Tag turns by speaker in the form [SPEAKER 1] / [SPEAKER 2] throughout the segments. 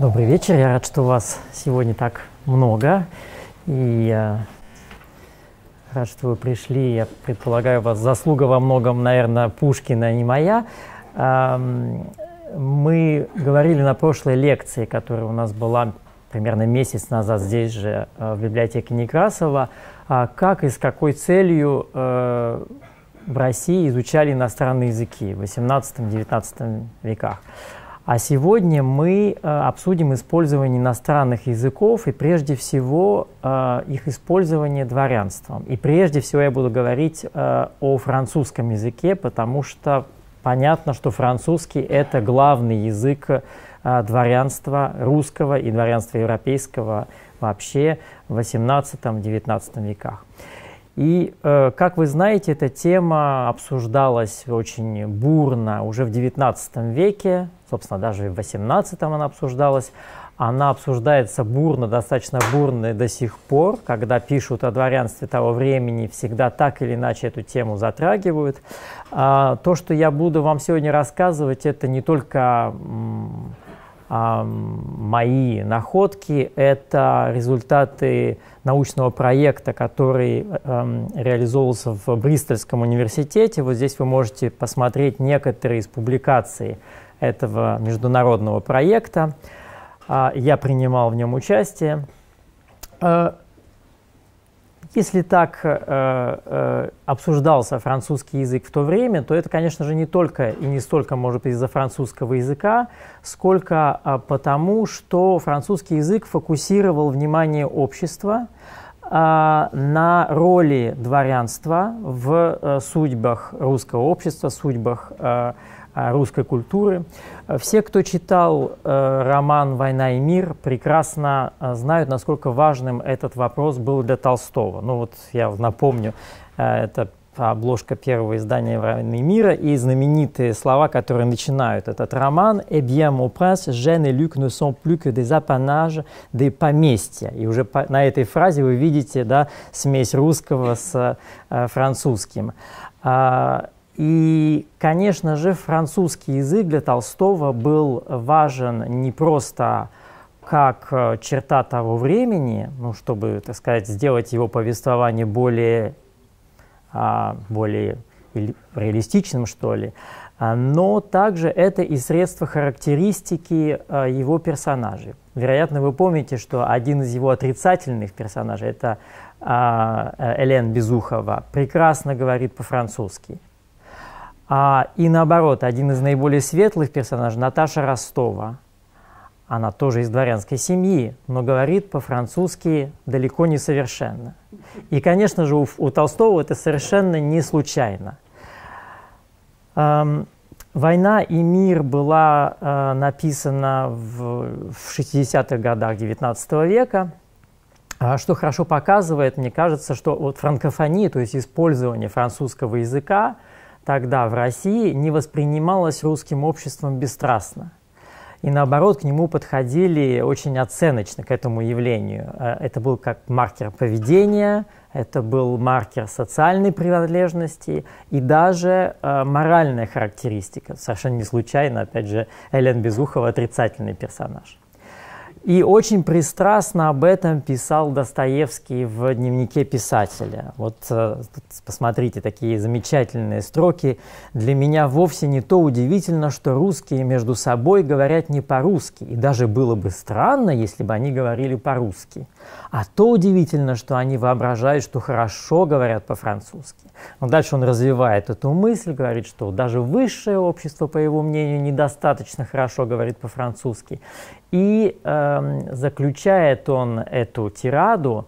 [SPEAKER 1] Добрый вечер. Я рад, что вас сегодня так много. И э, рад, что вы пришли. Я предполагаю, вас заслуга во многом, наверное, Пушкина, а не моя. мы говорили на прошлой лекции, которая у нас была примерно месяц назад здесь же, э, в библиотеке Некрасова, а как и с какой целью э, в России изучали иностранные языки в 18-19 веках. А сегодня мы э, обсудим использование иностранных языков и прежде всего э, их использование дворянством. И прежде всего я буду говорить э, о французском языке, потому что понятно, что французский – это главный язык дворянства русского и дворянства европейского вообще в 18-19 веках. И, как вы знаете, эта тема обсуждалась очень бурно уже в XIX веке собственно, даже в 18-м она обсуждалась. Она обсуждается бурно, достаточно бурно до сих пор, когда пишут о дворянстве того времени, всегда так или иначе эту тему затрагивают. А, то, что я буду вам сегодня рассказывать, это не только а, мои находки, это результаты научного проекта, который э, реализовывался в Бристольском университете. Вот здесь вы можете посмотреть некоторые из публикаций этого международного проекта. А, я принимал в нем участие. А, если так э, э, обсуждался французский язык в то время, то это, конечно же, не только и не столько, может быть, из-за французского языка, сколько а, потому, что французский язык фокусировал внимание общества, на роли дворянства в э, судьбах русского общества, судьбах Э, русской культуры. Э, все, кто читал э, роман «Война и мир», прекрасно знают, насколько важным этот вопрос был для Толстого. Ну вот я напомню, это обложка первого издания «Войны мира» и знаменитые слова, которые начинают этот роман «Eh bien, mon prince, Jeanne et Luc ne sont plus que des apanages des поместья». И уже по, на этой фразе вы видите да, смесь русского с э, французским. А, и, конечно же, французский язык для Толстого был важен не просто как э, черта того времени, ну, чтобы, так сказать, сделать его повествование более, а, более реалистичным, что ли, а, но также это и средство характеристики э, его персонажей. Вероятно, вы помните, что один из его отрицательных персонажей, это а, Элен Безухова, прекрасно говорит по-французски. А, и наоборот, один из наиболее светлых персонажей, Наташа Ростова, она тоже из дворянской семьи, но говорит по-французски далеко не совершенно. И, конечно же, у, у Толстого это совершенно не случайно. Эм, «Война и мир» была э, написана в, в 60-х годах XIX века, а что хорошо показывает, мне кажется, что вот франкофония, то есть использование французского языка – тогда в России не воспринималось русским обществом бесстрастно. И наоборот, к нему подходили очень оценочно, к этому явлению. Э, это был как маркер поведения, это был маркер социальной принадлежности и даже э, моральная характеристика. Совершенно не случайно, опять же, Элен Безухова отрицательный персонаж. И очень пристрастно об этом писал Достоевский в дневнике писателя. Вот э, посмотрите такие замечательные строки. «Для меня вовсе не то удивительно, что русские между собой говорят не по-русски, и даже было бы странно, если бы они говорили по-русски. А то удивительно, что они воображают, что хорошо говорят по-французски». Но дальше он развивает эту мысль, говорит, что даже высшее общество, по его мнению, недостаточно хорошо говорит по-французски. И э, заключает он эту тираду,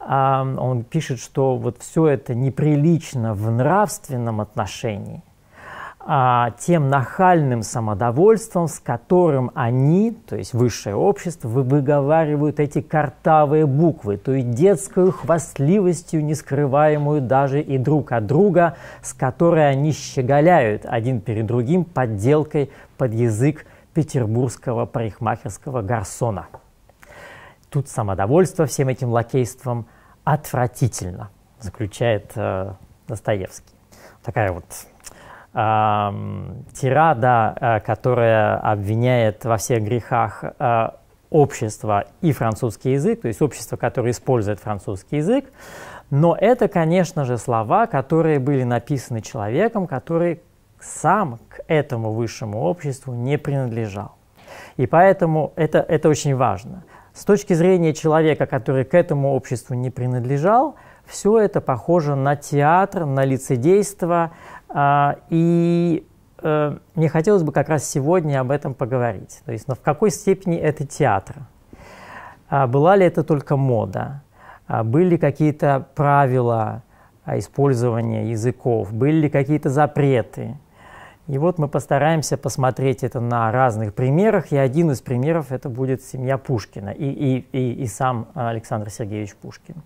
[SPEAKER 1] э, он пишет, что вот все это неприлично в нравственном отношении, а тем нахальным самодовольством, с которым они, то есть высшее общество, выговаривают эти картавые буквы, то есть детскую хвастливостью, нескрываемую даже и друг от друга, с которой они щеголяют один перед другим подделкой под язык петербургского парикмахерского гарсона. Тут самодовольство всем этим лакейством отвратительно, заключает э, Достоевский. Такая вот э, тирада, э, которая обвиняет во всех грехах э, общество и французский язык, то есть общество, которое использует французский язык, но это, конечно же, слова, которые были написаны человеком, который сам к этому высшему обществу не принадлежал. И поэтому это, это очень важно. С точки зрения человека, который к этому обществу не принадлежал, все это похоже на театр, на лицедейство. А, и э, мне хотелось бы как раз сегодня об этом поговорить. То есть, но в какой степени это театр? А, была ли это только мода? А, были какие-то правила использования языков? Были ли какие-то запреты? И вот мы постараемся посмотреть это на разных примерах, и один из примеров это будет семья Пушкина и, и, и, и сам Александр Сергеевич Пушкин.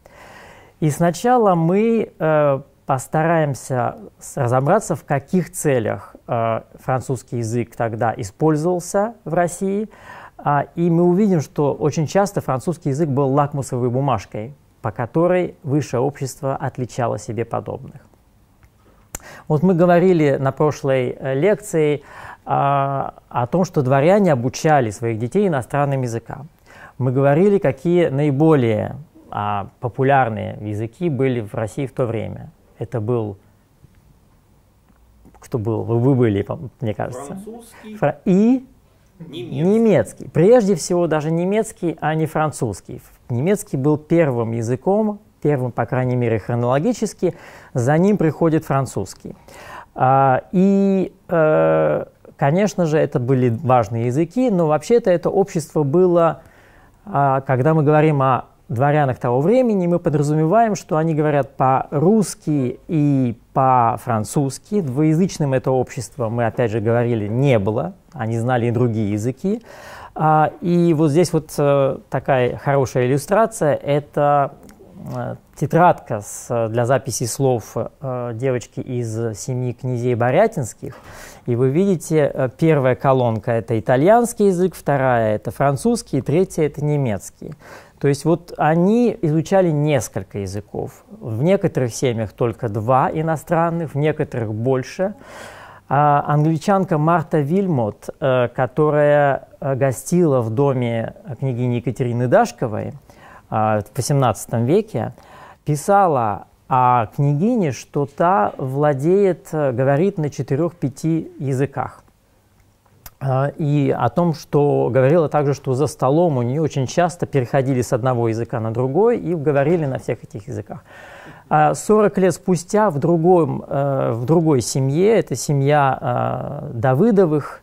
[SPEAKER 1] И сначала мы э, постараемся разобраться, в каких целях э, французский язык тогда использовался в России, э, и мы увидим, что очень часто французский язык был лакмусовой бумажкой, по которой высшее общество отличало себе подобных. Вот мы говорили на прошлой э, лекции а, о том, что дворяне обучали своих детей иностранным языкам. Мы говорили, какие наиболее а, популярные языки были в России в то время. Это был кто был? Вы были, мне кажется. Французский. Фра- и немецкий. немецкий. Прежде всего даже немецкий, а не французский. Немецкий был первым языком первым, по крайней мере, хронологически, за ним приходит французский. А, и, э, конечно же, это были важные языки, но вообще-то это общество было, а, когда мы говорим о дворянах того времени, мы подразумеваем, что они говорят по-русски и по-французски. Двоязычным это общество, мы опять же говорили, не было. Они знали и другие языки. А, и вот здесь вот э, такая хорошая иллюстрация – это Э, тетрадка с, э, для записи слов э, девочки из семьи князей Борятинских. И вы видите, первая колонка – это итальянский язык, вторая – это французский, и третья – это немецкий. То есть вот они изучали несколько языков. В некоторых семьях только два иностранных, в некоторых больше. А англичанка Марта Вильмот, которая гостила в доме княгини Екатерины Дашковой – а, в XVIII веке, писала о княгине, что та владеет, э, говорит на четырех-пяти языках. А, и о том, что говорила также, что за столом у нее очень часто переходили с одного языка на другой и говорили на всех этих языках. 40 а, лет спустя в, другом, э, в другой семье, это семья э, Давыдовых,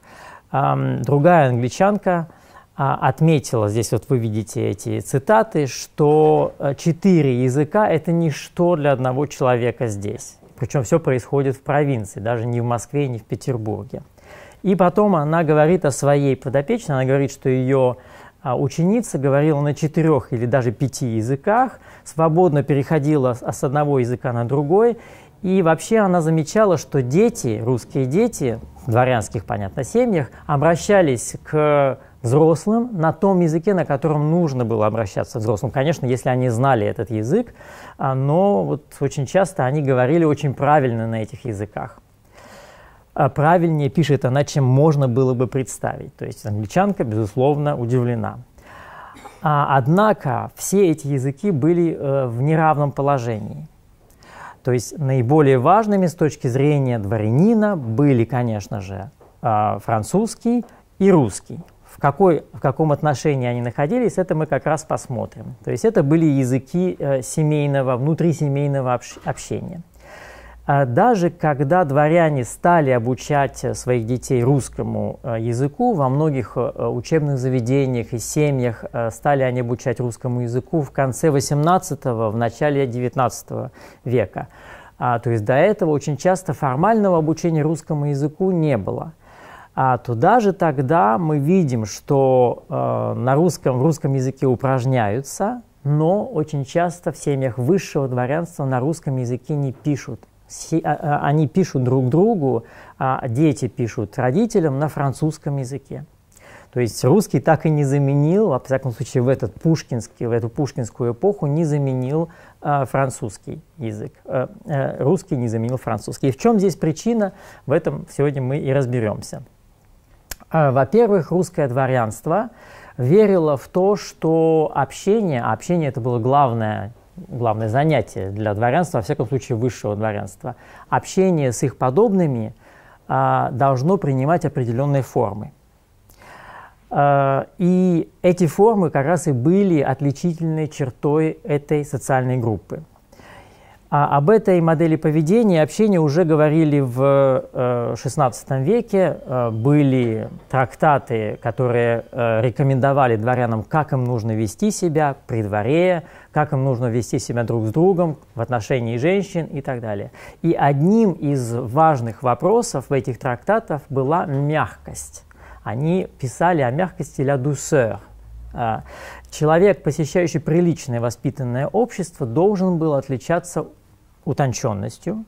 [SPEAKER 1] другая англичанка – а, отметила, здесь вот вы видите эти цитаты, что э, четыре языка – это ничто для одного человека здесь. Причем все происходит в провинции, даже не в Москве, не в Петербурге. И потом она говорит о своей подопечной, она говорит, что ее а, ученица говорила на четырех или даже пяти языках, свободно переходила а, с одного языка на другой, и вообще она замечала, что дети, русские дети, в дворянских, понятно, семьях, обращались к взрослым на том языке, на котором нужно было обращаться к взрослым. Конечно, если они знали этот язык, а, но вот очень часто они говорили очень правильно на этих языках. А, правильнее пишет она, чем можно было бы представить. То есть англичанка, безусловно, удивлена. А, однако все эти языки были э, в неравном положении. То есть наиболее важными с точки зрения дворянина были, конечно же, французский и русский какой, в каком отношении они находились, это мы как раз посмотрим. То есть это были языки э, семейного, внутрисемейного общения. А даже когда дворяне стали обучать э, своих детей русскому э, языку, во многих учебных заведениях и семьях стали они обучать русскому языку в конце XVIII, в начале XIX века. А, то есть до этого очень часто формального обучения русскому языку не было – а туда же тогда мы видим, что э, на русском, в русском языке упражняются, но очень часто в семьях высшего дворянства на русском языке не пишут. Си, а, а, они пишут друг другу, а дети пишут родителям на французском языке. То есть русский так и не заменил, во всяком случае, в, этот пушкинский, в эту пушкинскую эпоху не заменил э, французский язык. Э, э, русский не заменил французский. И в чем здесь причина, в этом сегодня мы и разберемся. А, во-первых, русское дворянство верило в то, что общение, а общение это было главное, главное занятие для дворянства, во всяком случае высшего дворянства, общение с их подобными а, должно принимать определенные формы. А, и эти формы как раз и были отличительной чертой этой социальной группы. А об этой модели поведения и общения уже говорили в XVI э, веке. Э, были трактаты, которые э, рекомендовали дворянам, как им нужно вести себя при дворе, как им нужно вести себя друг с другом в отношении женщин и так далее. И одним из важных вопросов в этих трактатах была мягкость. Они писали о мягкости «la douceur», а, Человек, посещающий приличное воспитанное общество, должен был отличаться утонченностью,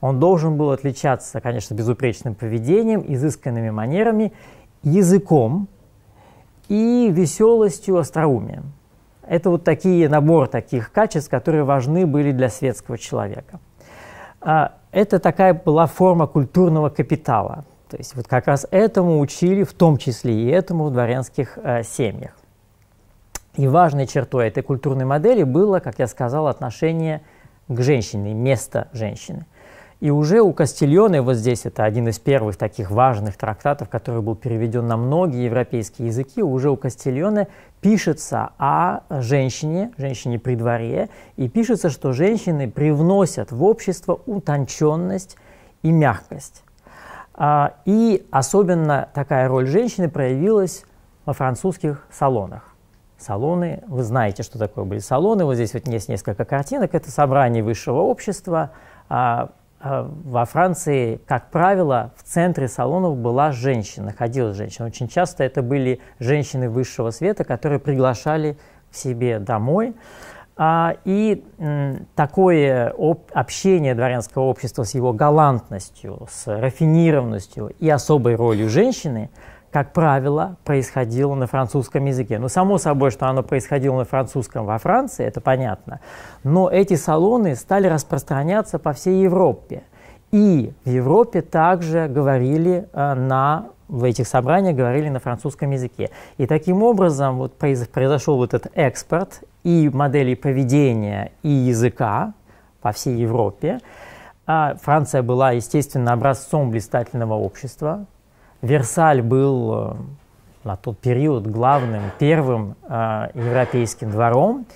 [SPEAKER 1] он должен был отличаться, конечно, безупречным поведением, изысканными манерами, языком и веселостью, остроумием. Это вот такие набор таких качеств, которые важны были для светского человека. А, это такая была форма культурного капитала. То есть вот как раз этому учили, в том числе и этому в дворянских э, семьях. И важной чертой этой культурной модели было, как я сказал, отношение к женщине, место женщины. И уже у Кастильоны, вот здесь это один из первых таких важных трактатов, который был переведен на многие европейские языки, уже у Кастильоны пишется о женщине, женщине при дворе, и пишется, что женщины привносят в общество утонченность и мягкость. А, и особенно такая роль женщины проявилась во французских салонах салоны. Вы знаете, что такое были салоны. Вот здесь вот есть несколько картинок. Это собрание высшего общества. А, а, во Франции, как правило, в центре салонов была женщина, находилась женщина. Очень часто это были женщины высшего света, которые приглашали к себе домой. А, и м, такое об, общение дворянского общества с его галантностью, с рафинированностью и особой ролью женщины – как правило, происходило на французском языке. Ну, само собой, что оно происходило на французском во Франции, это понятно. Но эти салоны стали распространяться по всей Европе. И в Европе также говорили э, на в этих собраниях говорили на французском языке. И таким образом вот произошел вот этот экспорт и моделей поведения, и языка по всей Европе. А Франция была, естественно, образцом блистательного общества, Версаль был э, на тот период главным, первым э, европейским двором.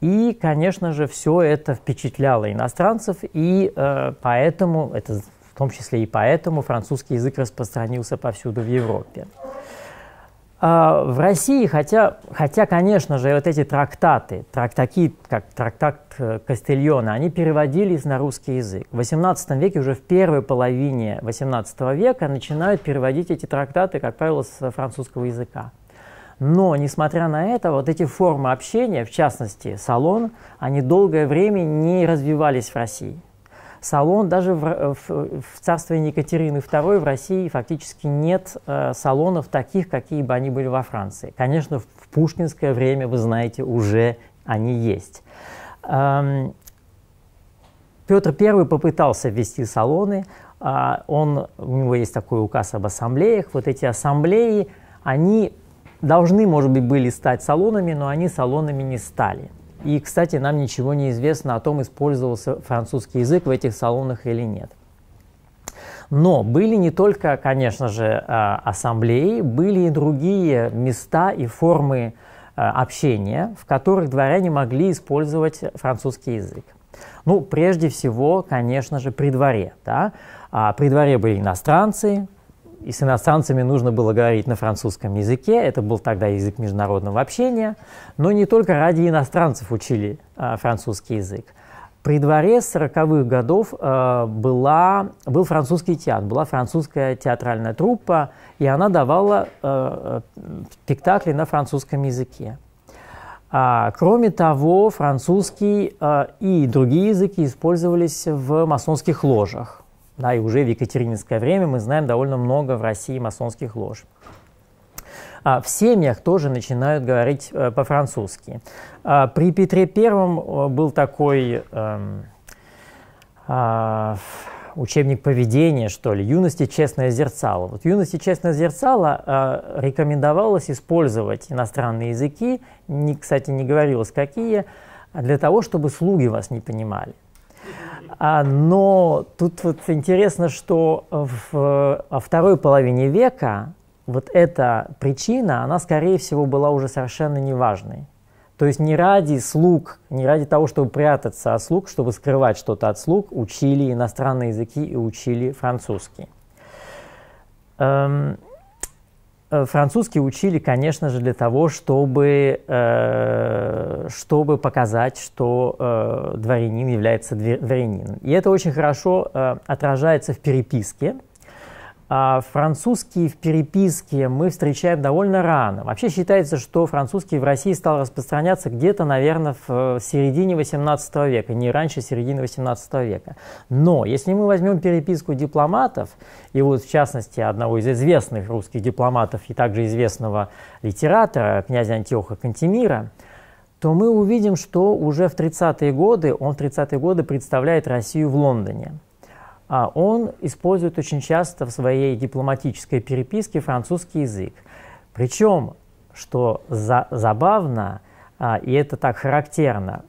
[SPEAKER 1] И, конечно же, все это впечатляло иностранцев, и э, поэтому, это в том числе и поэтому, французский язык распространился повсюду в Европе. А, в России, хотя, хотя, конечно же, вот эти трактаты, такие как трактат э, Кастильона, они переводились на русский язык. В XVIII веке, уже в первой половине XVIII века, начинают переводить эти трактаты, как правило, с французского языка. Но, несмотря на это, вот эти формы общения, в частности, салон, они долгое время не развивались в России салон даже в, э, в, в царстве Екатерины II в России фактически нет э, салонов таких, какие бы они были во Франции. Конечно, в, в пушкинское время, вы знаете, уже они есть. Эм, Петр I попытался ввести салоны. Э, он, у него есть такой указ об ассамблеях. Вот эти ассамблеи, они должны, может быть, были стать салонами, но они салонами не стали. И, кстати, нам ничего не известно о том, использовался французский язык в этих салонах или нет. Но были не только, конечно же, а, ассамблеи, были и другие места и формы а, общения, в которых дворяне могли использовать французский язык. Ну, прежде всего, конечно же, при дворе. Да? А, при дворе были иностранцы, и с иностранцами нужно было говорить на французском языке, это был тогда язык международного общения, но не только ради иностранцев учили э, французский язык. При дворе с 40-х годов э, была, был французский театр, была французская театральная труппа, и она давала э, спектакли на французском языке. А, кроме того, французский э, и другие языки использовались в масонских ложах. Да, и уже в екатерининское время мы знаем довольно много в России масонских лож. А в семьях тоже начинают говорить э, по-французски. А при Петре Первом э, был такой э, учебник поведения, что ли, юности честное зерцало. Вот юности честное зерцало э, рекомендовалось использовать иностранные языки, не, кстати, не говорилось какие, для того, чтобы слуги вас не понимали. А, но тут вот интересно, что э, в второй половине века вот эта причина, она, скорее всего, была уже совершенно неважной. То есть не ради слуг, не ради того, чтобы прятаться от слуг, чтобы скрывать что-то от слуг, учили иностранные языки и учили французский. Эм, Э, французский учили, конечно же, для того, чтобы, э, чтобы показать, что э, дворянин является дворянином. И это очень хорошо отражается в переписке, а французский в переписке мы встречаем довольно рано. Вообще считается, что французский в России стал распространяться где-то, наверное, в э, середине XVIII века, не раньше середины XVIII века. Но если мы возьмем переписку дипломатов, и вот в частности одного из известных русских дипломатов и также известного литератора, князя Антиоха Кантемира, то мы увидим, что уже в 30-е годы, он в 30-е годы представляет Россию в Лондоне а он использует очень часто в своей дипломатической переписке французский язык. Причем, что за забавно, а, и это так характерно,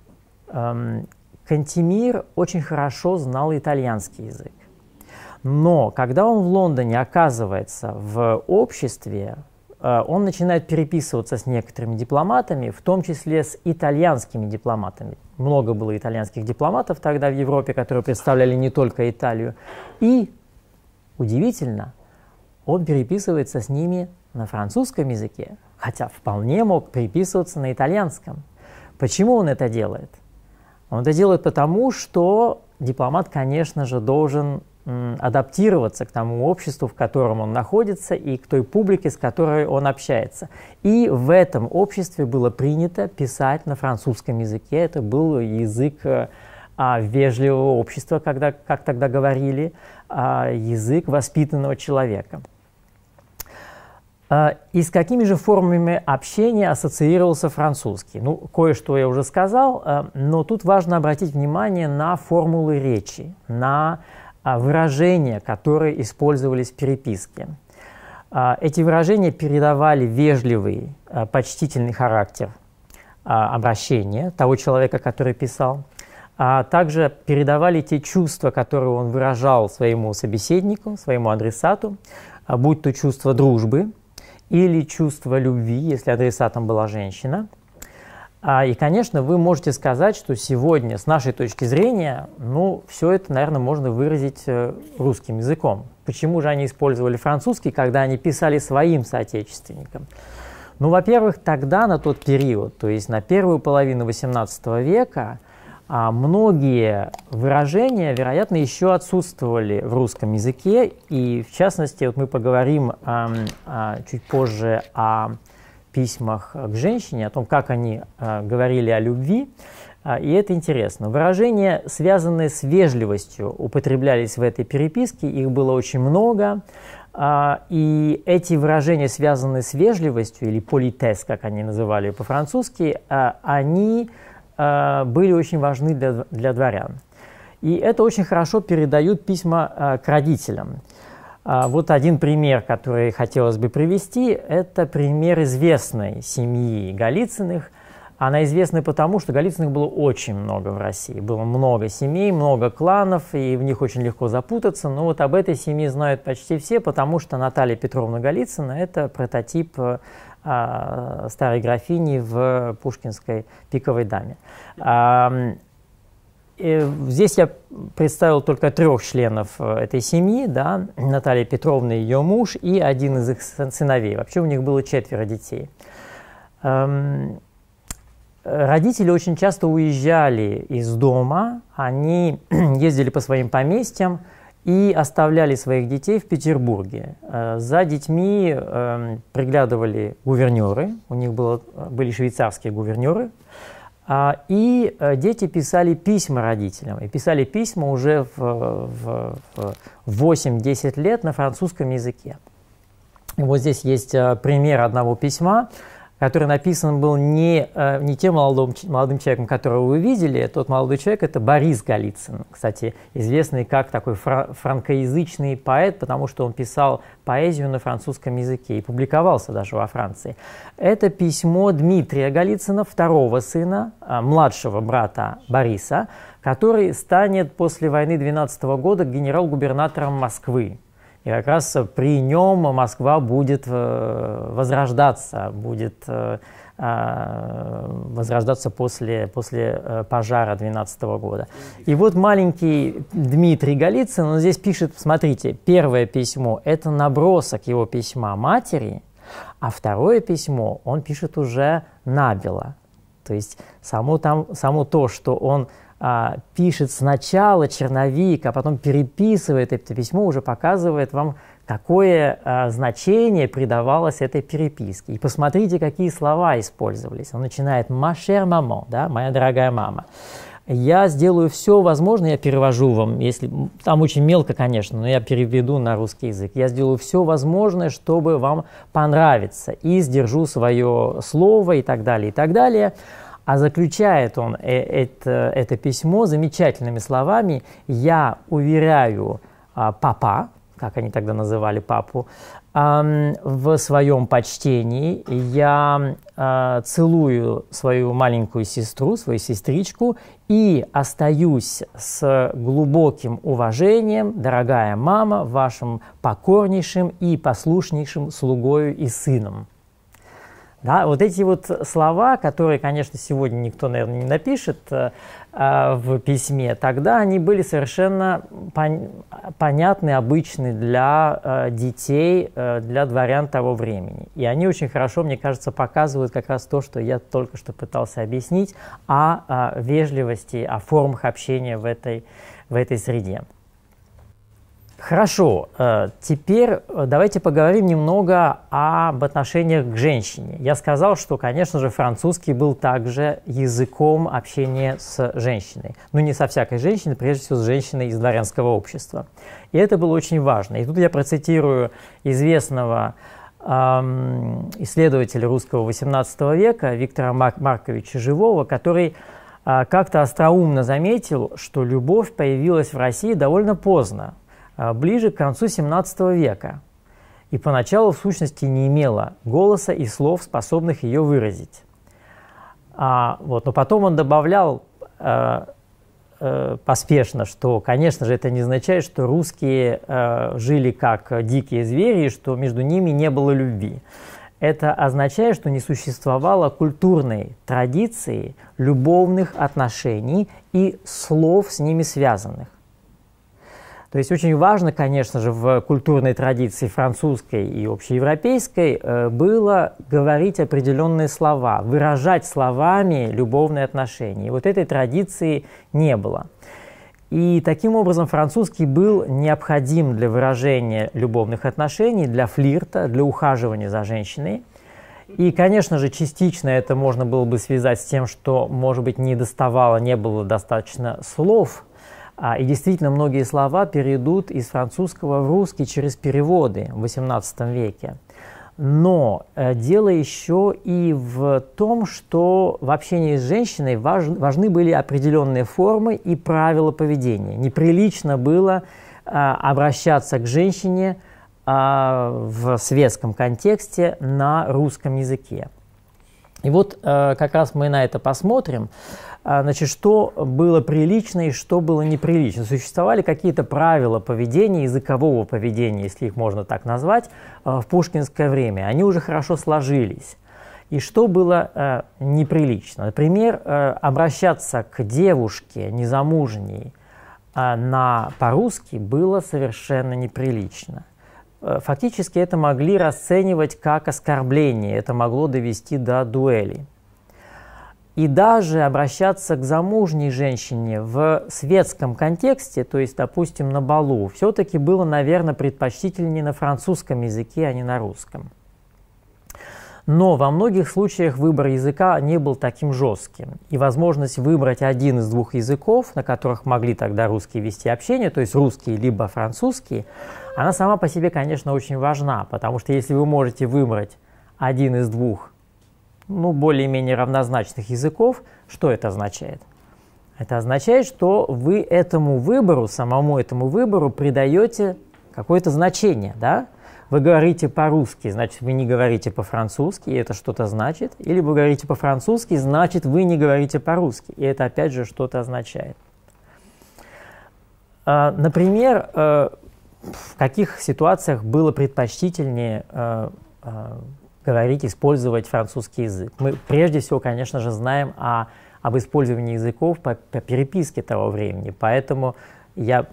[SPEAKER 1] эм, Кантемир очень хорошо знал итальянский язык. Но когда он в Лондоне оказывается в обществе, э, он начинает переписываться с некоторыми дипломатами, в том числе с итальянскими дипломатами много было итальянских дипломатов тогда в Европе, которые представляли не только Италию. И, удивительно, он переписывается с ними на французском языке, хотя вполне мог переписываться на итальянском. Почему он это делает? Он это делает потому, что дипломат, конечно же, должен адаптироваться к тому обществу, в котором он находится, и к той публике, с которой он общается. И в этом обществе было принято писать на французском языке. Это был язык э, а, вежливого общества, когда, как тогда говорили, а, язык воспитанного человека. Э, и с какими же формами общения ассоциировался французский? Ну, кое-что я уже сказал, э, но тут важно обратить внимание на формулы речи, на а, выражения, которые использовались в переписке. А, эти выражения передавали вежливый, а, почтительный характер обращения того человека, который писал, а также передавали те чувства, которые он выражал своему собеседнику, своему адресату, будь то чувство дружбы или чувство любви, если адресатом была женщина – а, и, конечно, вы можете сказать, что сегодня, с нашей точки зрения, ну, все это, наверное, можно выразить э, русским языком. Почему же они использовали французский, когда они писали своим соотечественникам? Ну, во-первых, тогда, на тот период, то есть на первую половину XVIII века, а, многие выражения, вероятно, еще отсутствовали в русском языке. И, в частности, вот мы поговорим эм, а, чуть позже о письмах к женщине, о том, как они э, говорили о любви. А, и это интересно. Выражения, связанные с вежливостью, употреблялись в этой переписке, их было очень много. А, и эти выражения, связанные с вежливостью, или политес, как они называли по-французски, э, они э, были очень важны для, для дворян. И это очень хорошо передают письма к родителям. А, вот один пример, который хотелось бы привести, это пример известной семьи Голицыных. Она известна потому, что Голицыных было очень много в России. Было много семей, много кланов, и в них очень легко запутаться. Но вот об этой семье знают почти все, потому что Наталья Петровна Голицына – это прототип э, а, старой графини в Пушкинской пиковой даме. Здесь я представил только трех членов э, этой семьи, да, Наталья Петровна и ее муж, и один из их сыновей. Вообще у них было четверо детей. Эм, родители очень часто уезжали из дома, они ездили по своим поместьям и оставляли своих детей в Петербурге. Э, за детьми эм, приглядывали гувернеры, у них было, э, были швейцарские гувернеры, а, и э, дети писали письма родителям. И писали письма уже в, в 8-10 лет на французском языке. вот здесь есть э, пример одного письма который написан был не, э, не тем молодым, молодым человеком, которого вы видели. Тот молодой человек – это Борис Голицын, кстати, известный как такой франкоязычный поэт, потому что он писал поэзию на французском языке и публиковался даже во Франции. Это письмо Дмитрия Голицына, второго сына, э, младшего брата Бориса, который станет после войны 12 года генерал-губернатором Москвы. И как раз при нем Москва будет э, возрождаться, будет э, э, возрождаться после, после пожара 2012 года. И вот маленький Дмитрий Голицын, он здесь пишет, смотрите, первое письмо – это набросок его письма матери, а второе письмо он пишет уже набело. То есть само, там, само то, что он а, пишет сначала черновик, а потом переписывает это письмо, уже показывает вам, какое а, значение придавалось этой переписке. И посмотрите, какие слова использовались. Он начинает машер мамо да, «моя дорогая мама». Я сделаю все возможное, я перевожу вам, если там очень мелко, конечно, но я переведу на русский язык. Я сделаю все возможное, чтобы вам понравиться, и сдержу свое слово и так далее, и так далее. А заключает он э, это, э, это письмо замечательными словами «Я уверяю а, папа», как они тогда называли папу, в своем почтении. Я а, целую свою маленькую сестру, свою сестричку, и остаюсь с глубоким уважением, дорогая мама, вашим покорнейшим и послушнейшим слугою и сыном. Да, вот эти вот слова, которые, конечно, сегодня никто, наверное, не напишет э, э, в письме, тогда они были совершенно пон- понятны, обычны для э, детей, э, для дворян того времени. И они очень хорошо, мне кажется, показывают как раз то, что я только что пытался объяснить, о, о э, вежливости, о формах общения в этой, в этой среде. Хорошо, э, теперь э, давайте поговорим немного об отношениях к женщине. Я сказал, что, конечно же, французский был также языком общения с женщиной. Но не со всякой женщиной, прежде всего с женщиной из дворянского общества. И это было очень важно. И тут я процитирую известного эм, исследователя русского XVIII века Виктора Марк Марковича Живого, который э, как-то остроумно заметил, что любовь появилась в России довольно поздно, а, ближе к концу XVII века и поначалу в сущности не имела голоса и слов, способных ее выразить. А, вот, но потом он добавлял э, э, поспешно, что, конечно же, это не означает, что русские э, жили как дикие звери, и что между ними не было любви. Это означает, что не существовало культурной традиции любовных отношений и слов с ними связанных. То есть очень важно, конечно же, в культурной традиции французской и общеевропейской э, было говорить определенные слова, выражать словами любовные отношения. И вот этой традиции не было. И таким образом французский был необходим для выражения любовных отношений, для флирта, для ухаживания за женщиной. И, конечно же, частично это можно было бы связать с тем, что, может быть, не доставало, не было достаточно слов – а, и действительно, многие слова перейдут из французского в русский через переводы в XVIII веке. Но э, дело еще и в том, что в общении с женщиной важ, важны были определенные формы и правила поведения. Неприлично было а, обращаться к женщине а, в светском контексте на русском языке. И вот э, как раз мы на это посмотрим. А, значит, что было прилично и что было неприлично. Существовали какие-то правила поведения, языкового поведения, если их можно так назвать, а, в пушкинское время. Они уже хорошо сложились. И что было э, неприлично? Например, э, обращаться к девушке незамужней э, на по-русски было совершенно неприлично. Э, фактически это могли расценивать как оскорбление, это могло довести до дуэли и даже обращаться к замужней женщине в светском контексте, то есть, допустим, на балу, все-таки было, наверное, предпочтительнее на французском языке, а не на русском. Но во многих случаях выбор языка не был таким жестким. И возможность выбрать один из двух языков, на которых могли тогда русские вести общение, то есть русский либо французский, она сама по себе, конечно, очень важна, потому что если вы можете выбрать один из двух ну, более-менее равнозначных языков, что это означает? Это означает, что вы этому выбору, самому этому выбору придаете какое-то значение, да? Вы говорите по-русски, значит, вы не говорите по-французски, и это что-то значит. Или вы говорите по-французски, значит, вы не говорите по-русски, и это опять же что-то означает. А, например, э, в каких ситуациях было предпочтительнее э, э, говорить, использовать французский язык. Мы прежде всего, конечно же, знаем о, об использовании языков по, по переписке того времени, поэтому я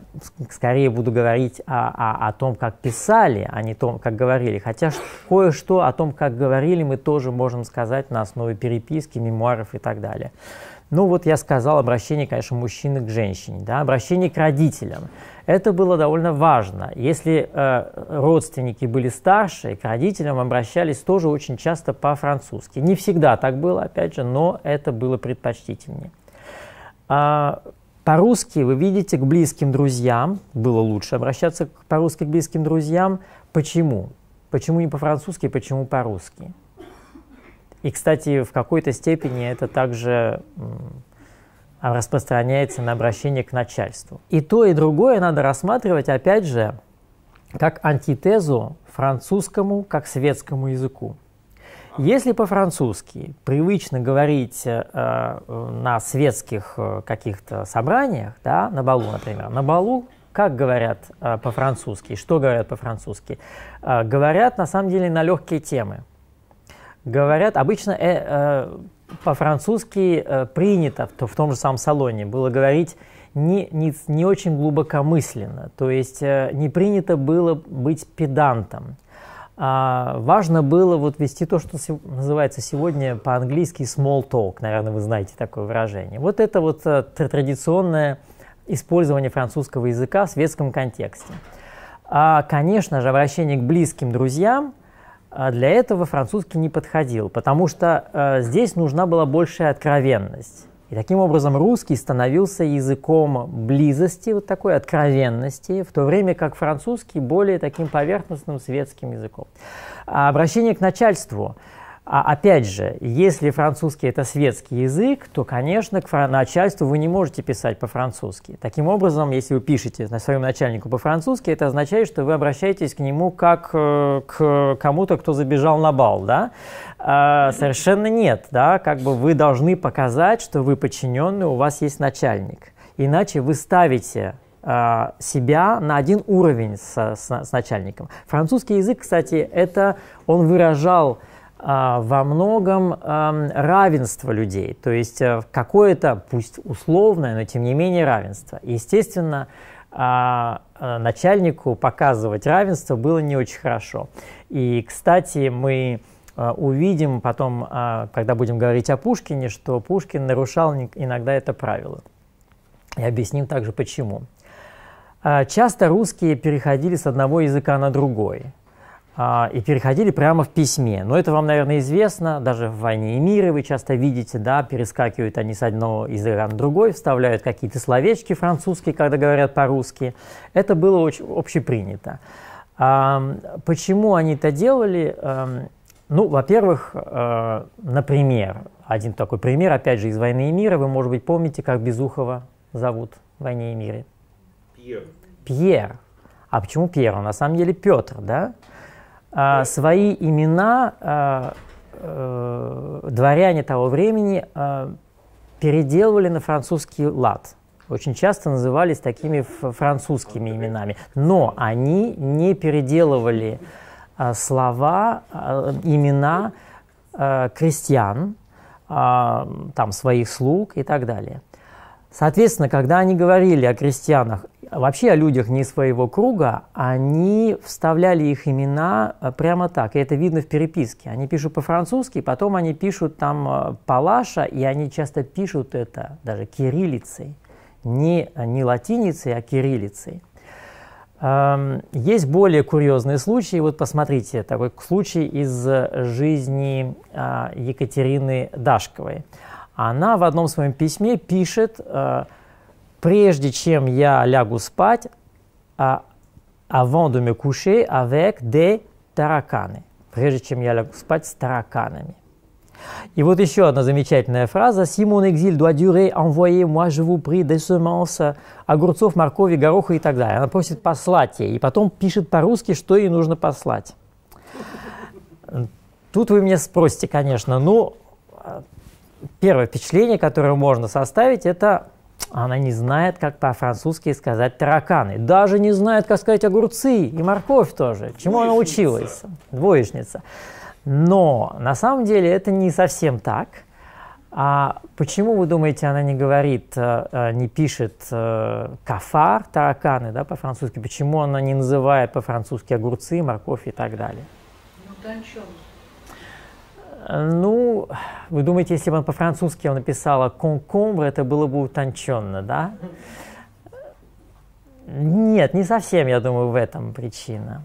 [SPEAKER 1] скорее буду говорить о, о, о том, как писали, а не том, как говорили. Хотя кое-что о том, как говорили, мы тоже можем сказать на основе переписки, мемуаров и так далее. Ну вот я сказал обращение, конечно, мужчины к женщине, да, обращение к родителям. Это было довольно важно. Если э, родственники были старше, к родителям обращались тоже очень часто по-французски. Не всегда так было, опять же, но это было предпочтительнее. А, по-русски, вы видите, к близким друзьям было лучше обращаться по-русски к близким друзьям. Почему? Почему не по-французски, почему по-русски? И, кстати, в какой-то степени это также а распространяется на обращение к начальству. И то, и другое надо рассматривать, опять же, как антитезу французскому, как светскому языку. Если по-французски привычно говорить э, на светских э, каких-то собраниях, да, на балу, например, на балу как говорят э, по-французски, что говорят по-французски? Э, говорят, на самом деле, на легкие темы. Говорят, обычно э, э, по-французски э, принято в, в том же самом салоне было говорить не, не, не очень глубокомысленно, то есть э, не принято было быть педантом. А, важно было вот вести то, что называется сегодня по-английски small talk, наверное, вы знаете такое выражение. Вот это вот э, традиционное использование французского языка в светском контексте. А, конечно же, обращение к близким друзьям – а для этого французский не подходил, потому что э, здесь нужна была большая откровенность. И таким образом русский становился языком близости, вот такой откровенности, в то время как французский более таким поверхностным светским языком. А обращение к начальству. А опять же, если французский это светский язык, то, конечно, к начальству вы не можете писать по-французски. Таким образом, если вы пишете на своем начальнику по-французски, это означает, что вы обращаетесь к нему как э, к кому-то, кто забежал на бал, да? А, совершенно нет, да? Как бы вы должны показать, что вы подчиненный, у вас есть начальник. Иначе вы ставите а, себя на один уровень с, с, с начальником. Французский язык, кстати, это он выражал а, во многом равенство людей, то есть э, какое-то, пусть условное, но тем не менее равенство. Естественно, а, э, начальнику показывать равенство было не очень хорошо. И, кстати, мы э, увидим потом, а, когда будем говорить о Пушкине, что Пушкин нарушал иногда это правило. И объясним также почему. Часто русские переходили с одного языка на другой. А, и переходили прямо в письме. Но это вам, наверное, известно, даже в «Войне и мире» вы часто видите, да, перескакивают они с одного языка на другой, вставляют какие-то словечки французские, когда говорят по-русски. Это было очень общепринято. А, почему они это делали? Эм, ну, во-первых, э, например, один такой пример, опять же, из «Войны и мира», вы, может быть, помните, как Безухова зовут в «Войне и мире»? Пьер. Пьер. А почему Пьер? Он на самом деле Петр, да? э, свои имена э, э, дворяне того времени э, переделывали на французский лад. Очень часто назывались такими французскими именами. Но они не переделывали э, слова, э, имена э, крестьян, там, своих слуг и так далее. Соответственно, когда они говорили о крестьянах, вообще о людях не своего круга, они вставляли их имена э, прямо так, и это видно в переписке. Они пишут по-французски, потом они пишут там э, палаша, и они часто пишут это даже кириллицей, не, не латиницей, а кириллицей. Эм, есть более курьезные случаи. Вот посмотрите, такой случай из жизни а, Екатерины Дашковой она в одном своем письме пишет, э, прежде чем я лягу спать, а, avant de me coucher avec des тараканы. Прежде чем я лягу спать с тараканами. И вот еще одна замечательная фраза. «Si mon exil doit durer, envoyez-moi, je vous prie, des semences, огурцов, моркови, гороха и так далее». Она просит послать ей, и потом пишет по-русски, что ей нужно послать. Тут вы меня спросите, конечно, ну, первое впечатление, которое можно составить, это она не знает, как по-французски сказать тараканы. Даже не знает, как сказать огурцы и морковь тоже. Чему Двоечница. она училась? Двоечница. Но на самом деле это не совсем так. А почему, вы думаете, она не говорит, э, э, не пишет э, кафар, тараканы да, по-французски? Почему она не называет по-французски огурцы, морковь и так далее? Ну, ну, вы думаете, если бы он по-французски написала «конкомбр», это было бы утонченно, да? Нет, не совсем, я думаю, в этом причина.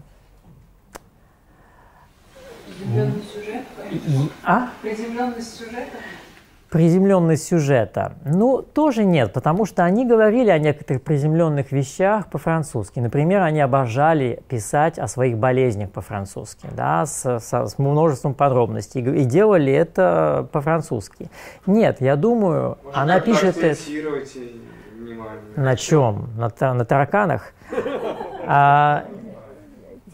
[SPEAKER 1] Приземленность сюжета? А? Приземленность сюжета? приземленность сюжета? Ну, тоже нет, потому что они говорили о некоторых приземленных вещах по-французски. Например, они обожали писать о своих болезнях по-французски, да, с, с, с множеством подробностей, и, делали это по-французски. Нет, я думаю, Может, она пишет... Это... На чем? На, на тараканах? А,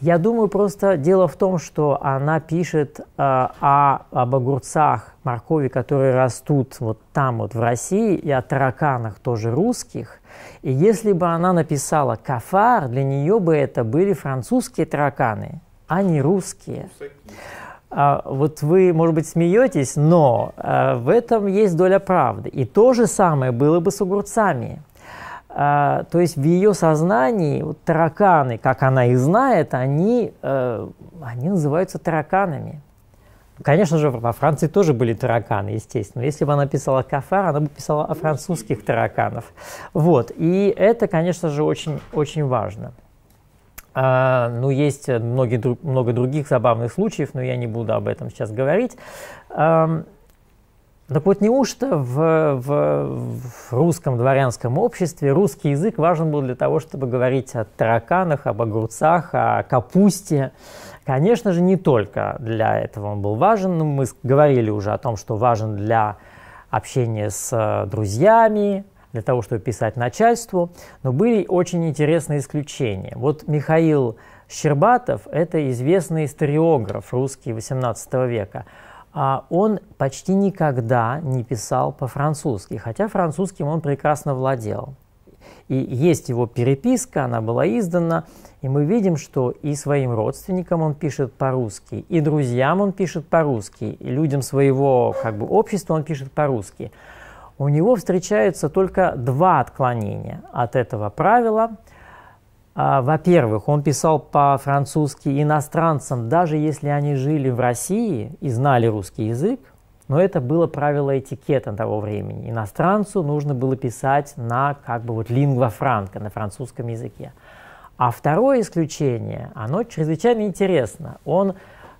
[SPEAKER 1] я думаю, просто дело в том, что она пишет э, о, об огурцах, моркови, которые растут вот там, вот в России, и о тараканах тоже русских. И если бы она написала «кафар», для нее бы это были французские тараканы, а не русские. А, вот вы, может быть, смеетесь, но а, в этом есть доля правды. И то же самое было бы с огурцами. А, то есть в ее сознании вот, тараканы, как она их знает, они, э, они называются тараканами. Конечно же, во Франции тоже были тараканы, естественно. Если бы она писала кафар, она бы писала о французских тараканов. Вот. И это, конечно же, очень, очень важно. А, ну, есть многие, много других забавных случаев, но я не буду об этом сейчас говорить. Так вот, неужто в, в, в русском дворянском обществе русский язык важен был для того, чтобы говорить о тараканах, об огурцах, о капусте? Конечно же, не только для этого он был важен. Ну, мы говорили уже о том, что важен для общения с э, друзьями, для того, чтобы писать начальству, но были очень интересные исключения. Вот Михаил Щербатов – это известный историограф русский XVIII века – а он почти никогда не писал по-французски, хотя французским он прекрасно владел. И есть его переписка, она была издана, и мы видим, что и своим родственникам он пишет по-русски, и друзьям он пишет по-русски, и людям своего как бы, общества он пишет по-русски. У него встречаются только два отклонения от этого правила – а, во-первых, он писал по-французски иностранцам, даже если они жили в России и знали русский язык, но это было правило этикета того времени. Иностранцу нужно было писать на как бы вот лингва франка, на французском языке. А второе исключение, оно чрезвычайно интересно. Он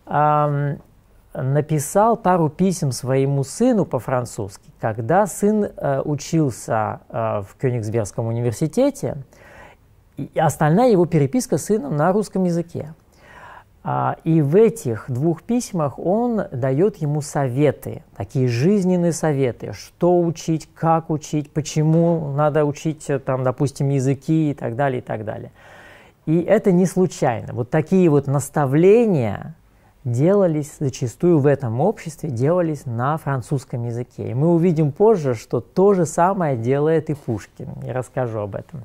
[SPEAKER 1] эм, написал пару писем своему сыну по-французски, когда сын э, учился э, в Кёнигсбергском университете и остальная его переписка с сыном на русском языке. А, и в этих двух письмах он дает ему советы, такие жизненные советы, что учить, как учить, почему надо учить, э, там, допустим, языки и так далее, и так далее. И это не случайно. Вот такие вот наставления делались зачастую в этом обществе, делались на французском языке. И мы увидим позже, что то же самое делает и Пушкин. Я расскажу об этом.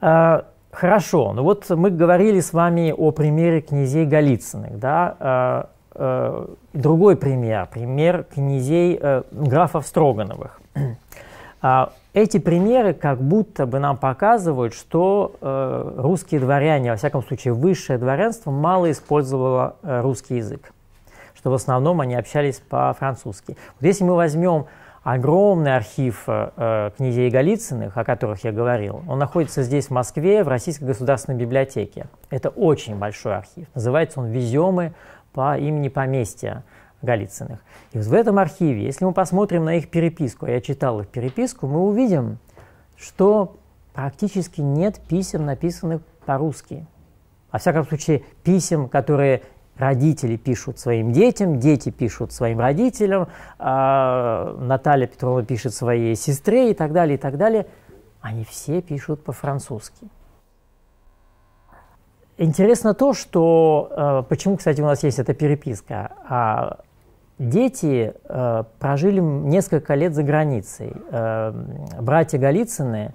[SPEAKER 1] А, хорошо, ну вот мы говорили с вами о примере князей Голицыных, да? А, а, другой пример, пример князей э, графов Строгановых. Эти примеры как будто бы нам показывают, что э, русские дворяне, во всяком случае высшее дворянство, мало использовало э, русский язык, что в основном они общались по-французски. Вот если мы возьмем Огромный архив э, э, князей Голицыных, о которых я говорил, он находится здесь, в Москве, в Российской государственной библиотеке. Это очень большой архив. Называется он «Веземы по имени поместья». Голицыных. И вот в этом архиве, если мы посмотрим на их переписку, я читал их переписку, мы увидим, что практически нет писем, написанных по-русски. Во всяком случае, писем, которые родители пишут своим детям, дети пишут своим родителям, а, Наталья Петровна пишет своей сестре и так далее, и так далее. Они все пишут по-французски. Интересно то, что... Э, почему, кстати, у нас есть эта переписка? А дети э, прожили несколько лет за границей. Э, братья Голицыны,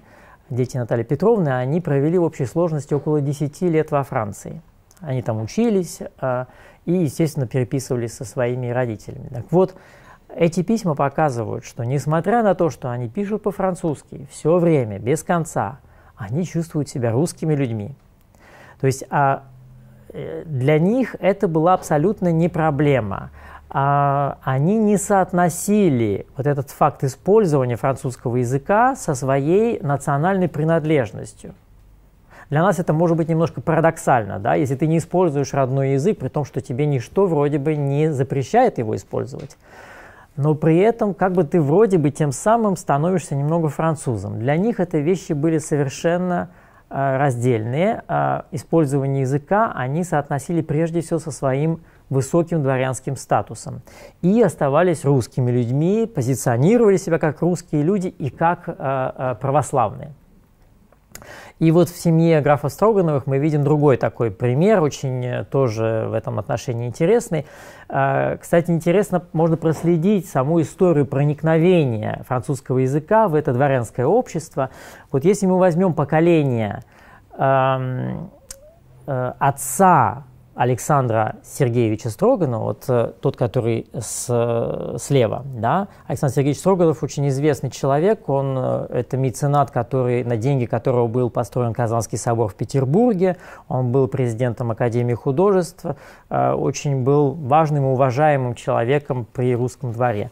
[SPEAKER 1] дети Натальи Петровны, они провели в общей сложности около 10 лет во Франции – они там учились а, и, естественно, переписывались со своими родителями. Так вот, эти письма показывают, что несмотря на то, что они пишут по-французски все время, без конца, они чувствуют себя русскими людьми. То есть а, э, для них это была абсолютно не проблема. А, они не соотносили вот этот факт использования французского языка со своей национальной принадлежностью. Для нас это может быть немножко парадоксально, да, если ты не используешь родной язык, при том, что тебе ничто вроде бы не запрещает его использовать. Но при этом как бы ты вроде бы тем самым становишься немного французом. Для них это вещи были совершенно э, раздельные. Э, использование языка они соотносили прежде всего со своим высоким дворянским статусом. И оставались русскими людьми, позиционировали себя как русские люди и как э, э православные. И вот в семье графа Строгановых мы видим другой такой пример, очень э, тоже в этом отношении интересный. А, кстати, интересно, можно проследить саму историю проникновения французского языка в это дворянское общество. Вот если мы возьмем поколение э, отца Александра Сергеевича Строганова, вот э, тот, который с, э, слева, да, Александр Сергеевич Строганов очень известный человек, он, э, это меценат, который, на деньги которого был построен Казанский собор в Петербурге, он был президентом Академии художеств, очень был важным и уважаемым человеком при русском дворе.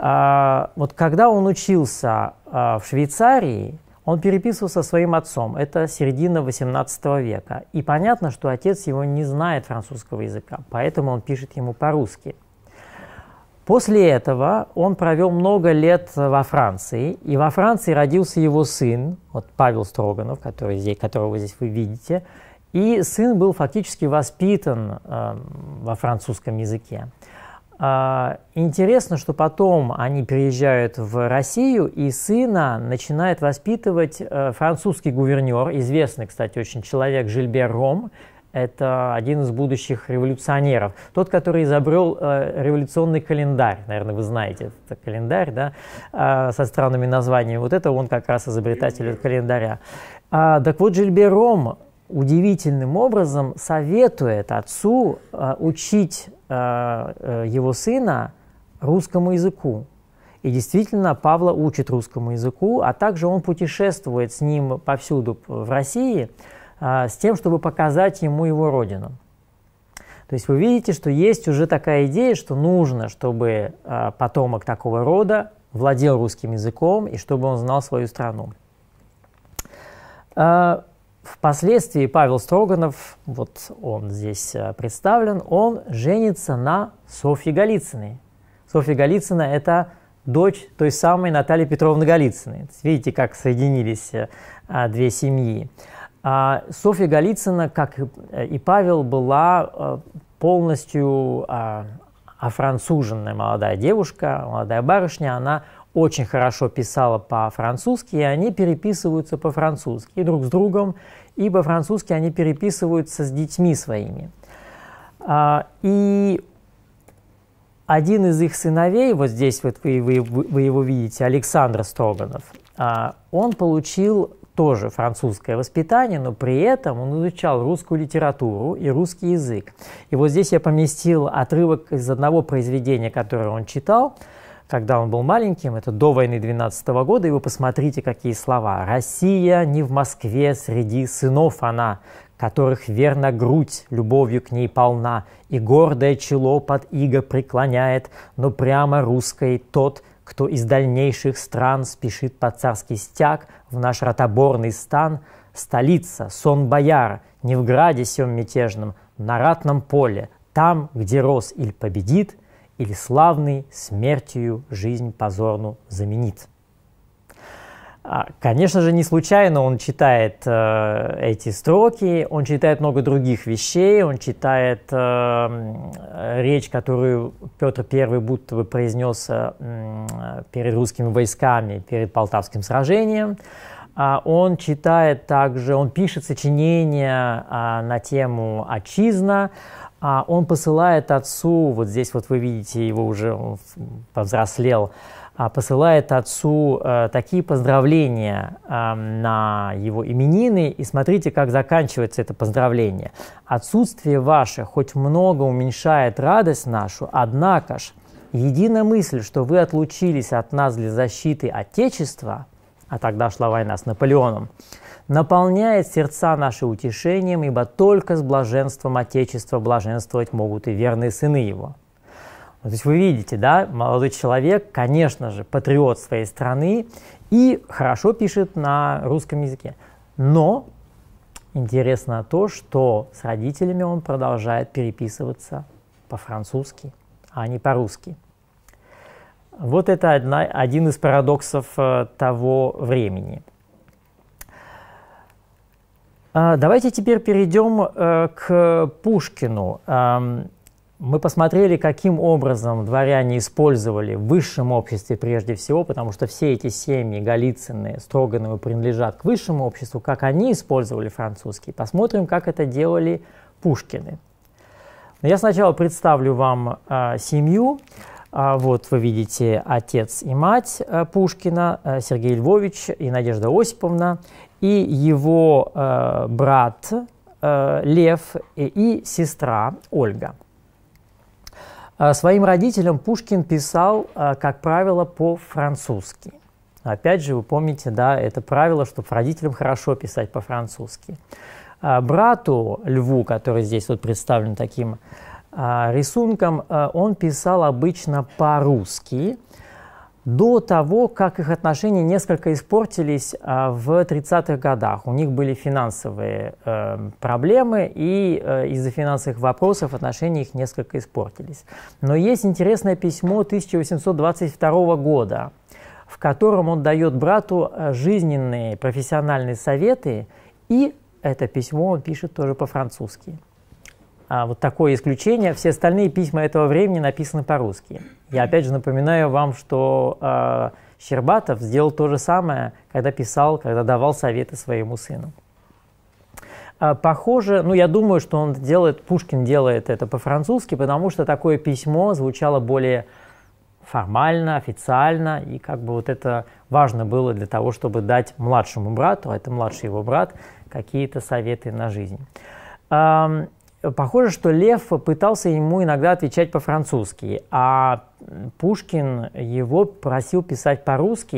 [SPEAKER 1] А, вот когда он учился а, в Швейцарии, он переписывался со своим отцом, это середина 18 века. И понятно, что отец его не знает французского языка, поэтому он пишет ему по-русски. После этого он провел много лет во Франции, и во Франции родился его сын, вот Павел Строганов, который здесь, которого здесь вы видите, и сын был фактически воспитан э, во французском языке. А, интересно, что потом они переезжают в Россию, и сына начинает воспитывать э, французский гувернер, известный, кстати, очень человек Жильбер Ром, это один из будущих революционеров. Тот, который изобрел э, революционный календарь, наверное, вы знаете этот календарь, да, э, со странными названиями. Вот это он как раз изобретатель календаря. А, так вот, Жильбер Ром удивительным образом советует отцу э, учить э, э, его сына русскому языку. И действительно, Павла учит русскому языку, а также он путешествует с ним повсюду в России с тем, чтобы показать ему его родину. То есть вы видите, что есть уже такая идея, что нужно, чтобы потомок такого рода владел русским языком и чтобы он знал свою страну. Впоследствии Павел Строганов, вот он здесь э, представлен, он женится на Софье Голицыной. Софья Голицына – это дочь той самой Натальи Петровны Голицыной. Видите, как соединились э, а, две семьи. А Софья Голицына, как и э, Павел, была полностью а, афранцуженная молодая девушка, молодая барышня. Она очень хорошо писала по-французски, и они переписываются по-французски друг с другом, и по-французски они переписываются с детьми своими. А, и один из их сыновей, вот здесь вот вы, вы, вы его видите, Александр Строганов, а, он получил тоже французское воспитание, но при этом он изучал русскую литературу и русский язык. И вот здесь я поместил отрывок из одного произведения, которое он читал – когда он был маленьким, это до войны 12 -го года, и вы посмотрите, какие слова. «Россия не в Москве среди сынов она, которых верно грудь любовью к ней полна, и гордое чело под иго преклоняет, но прямо русской тот, кто из дальнейших стран спешит под царский стяг в наш ротоборный стан, столица, сон бояр, не в граде сем мятежном, на ратном поле, там, где рос или победит, или славный смертью жизнь позорну заменит. А, конечно же, не случайно он читает э, эти строки, он читает много других вещей, он читает э, речь, которую Петр I будто бы произнес э, перед русскими войсками, перед Полтавским сражением. А он читает также, он пишет сочинения а, на тему «Отчизна», а он посылает отцу, вот здесь вот вы видите, его уже он повзрослел, а посылает отцу э, такие поздравления эм, на его именины, и смотрите, как заканчивается это поздравление. «Отсутствие ваше хоть много уменьшает радость нашу, однако ж, единая мысль, что вы отлучились от нас для защиты Отечества, а тогда шла война с Наполеоном, наполняет сердца наши утешением, ибо только с блаженством Отечества блаженствовать могут и верные сыны его». То есть вы видите, да, молодой человек, конечно же, патриот своей страны и хорошо пишет на русском языке. Но интересно то, что с родителями он продолжает переписываться по-французски, а не по-русски. Вот это одна, один из парадоксов э, того времени – а, давайте теперь перейдем э, к Пушкину. Мы посмотрели, каким образом дворяне использовали в высшем обществе прежде всего, потому что все эти семьи Голицыны, Строгановы принадлежат к высшему обществу, как они использовали французский. Посмотрим, как это делали Пушкины. я сначала представлю вам а, семью. А, вот вы видите отец и мать э, Пушкина, э, Сергей Львович и Надежда Осиповна и его э, брат э, Лев и, и сестра Ольга. Э, своим родителям Пушкин писал, э, как правило, по-французски. Опять же, вы помните, да, это правило, чтобы родителям хорошо писать по-французски. Э, брату Льву, который здесь вот представлен таким рисунком, он писал обычно по-русски, до того, как их отношения несколько испортились а, в 30-х годах. У них были финансовые э, проблемы, и э, из-за финансовых вопросов отношения их несколько испортились. Но есть интересное письмо 1822 года, в котором он дает брату э, жизненные профессиональные советы, и это письмо он пишет тоже по-французски. А, вот такое исключение. Все остальные письма этого времени написаны по-русски. Я опять же напоминаю вам, что а, Щербатов сделал то же самое, когда писал, когда давал советы своему сыну. А, похоже, ну я думаю, что он делает, Пушкин делает это по-французски, потому что такое письмо звучало более формально, официально, и как бы вот это важно было для того, чтобы дать младшему брату, а это младший его брат, какие-то советы на жизнь. Похоже, что Лев пытался ему иногда отвечать по-французски, а Пушкин его просил писать по-русски.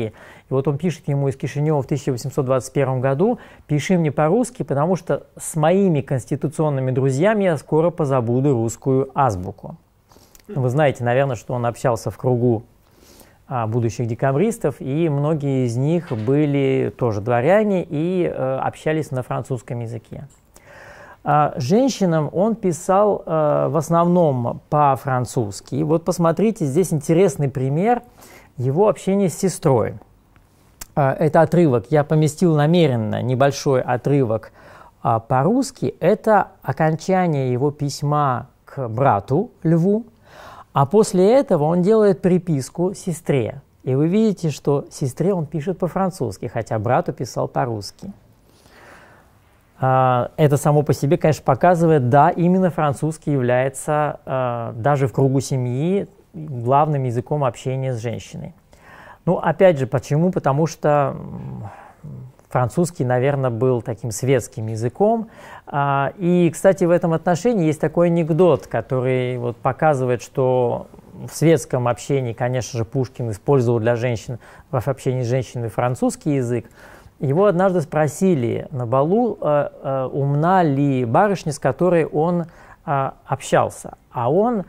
[SPEAKER 1] И вот он пишет ему из Кишинева в 1821 году «Пиши мне по-русски, потому что с моими конституционными друзьями я скоро позабуду русскую азбуку». Вы знаете, наверное, что он общался в кругу а, будущих декабристов, и многие из них были тоже дворяне и э, общались на французском языке. А женщинам он писал э, в основном по-французски. Вот посмотрите, здесь интересный пример его общения с сестрой. Э, это отрывок, я поместил намеренно небольшой отрывок а, по-русски. Это окончание его письма к брату Льву, а после этого он делает приписку сестре. И вы видите, что сестре он пишет по-французски, хотя брату писал по-русски. А, это само по себе, конечно, показывает, да, именно французский является а, даже в кругу семьи главным языком общения с женщиной. Ну, опять же, почему? Потому что французский, наверное, был таким светским языком. А, и, кстати, в этом отношении есть такой анекдот, который вот показывает, что в светском общении, конечно же, Пушкин использовал для женщин, в общении с женщиной французский язык, его однажды спросили на балу, э, э, умна ли барышня, с которой он э, общался. А он,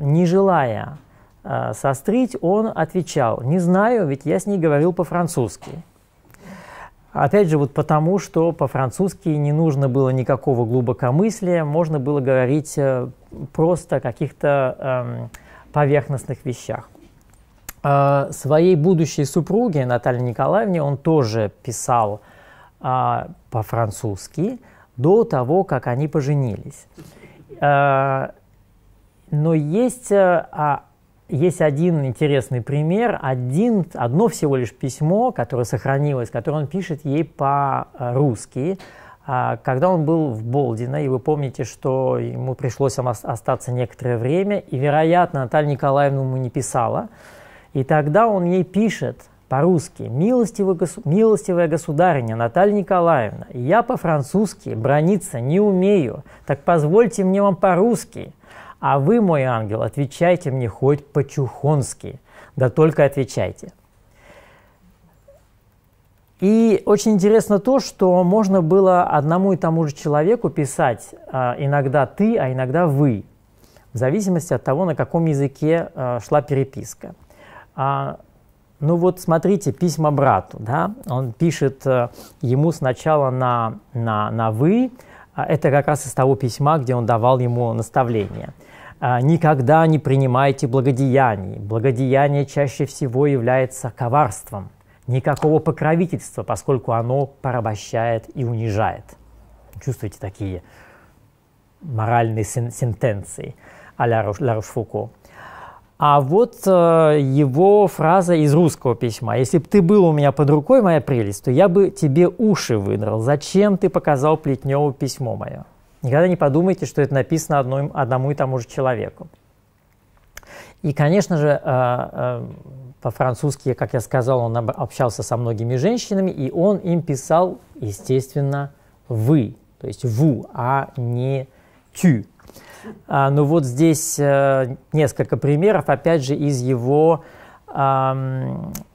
[SPEAKER 1] не желая сострить, он отвечал, не знаю, ведь я с ней говорил по-французски. Опять же, вот потому, что по-французски не нужно было никакого глубокомыслия, можно было говорить просто о каких-то эм, поверхностных вещах. А, своей будущей супруге Наталье Николаевне он тоже писал а, по-французски до того, как они поженились. А, но есть, а, а есть один интересный пример, один, одно всего лишь письмо, которое сохранилось, которое он пишет ей по-русски, а, когда он был в Болдино, и вы помните, что ему пришлось остаться некоторое время, и, вероятно, Наталья Николаевна ему не писала, и тогда он ей пишет по-русски «Милостивая, госу... «Милостивая государыня Наталья Николаевна, я по-французски брониться не умею, так позвольте мне вам по-русски». А вы, мой ангел, отвечайте мне хоть по-чухонски. Да только отвечайте. И очень интересно то, что можно было одному и тому же человеку писать а, иногда ты, а иногда вы, в зависимости от того, на каком языке а, шла переписка а, ну вот смотрите, письма брату, да, он пишет э, ему сначала на, на, на «вы», а, это как раз из того письма, где он давал ему наставление. «А, «Никогда не принимайте благодеяний. Благодеяние чаще всего является коварством. Никакого покровительства, поскольку оно порабощает и унижает». Чувствуете такие моральные сентенции а-ля Ларош-Фуко. А вот э, его фраза из русского письма. «Если бы ты был у меня под рукой, моя прелесть, то я бы тебе уши выдрал. Зачем ты показал Плетневу письмо мое?» Никогда не подумайте, что это написано одной, одному и тому же человеку. И, конечно же, э, э, по-французски, как я сказал, он общался со многими женщинами, и он им писал, естественно, «вы», то есть «ву», а не «тю». А, ну вот здесь э, несколько примеров, опять же, из его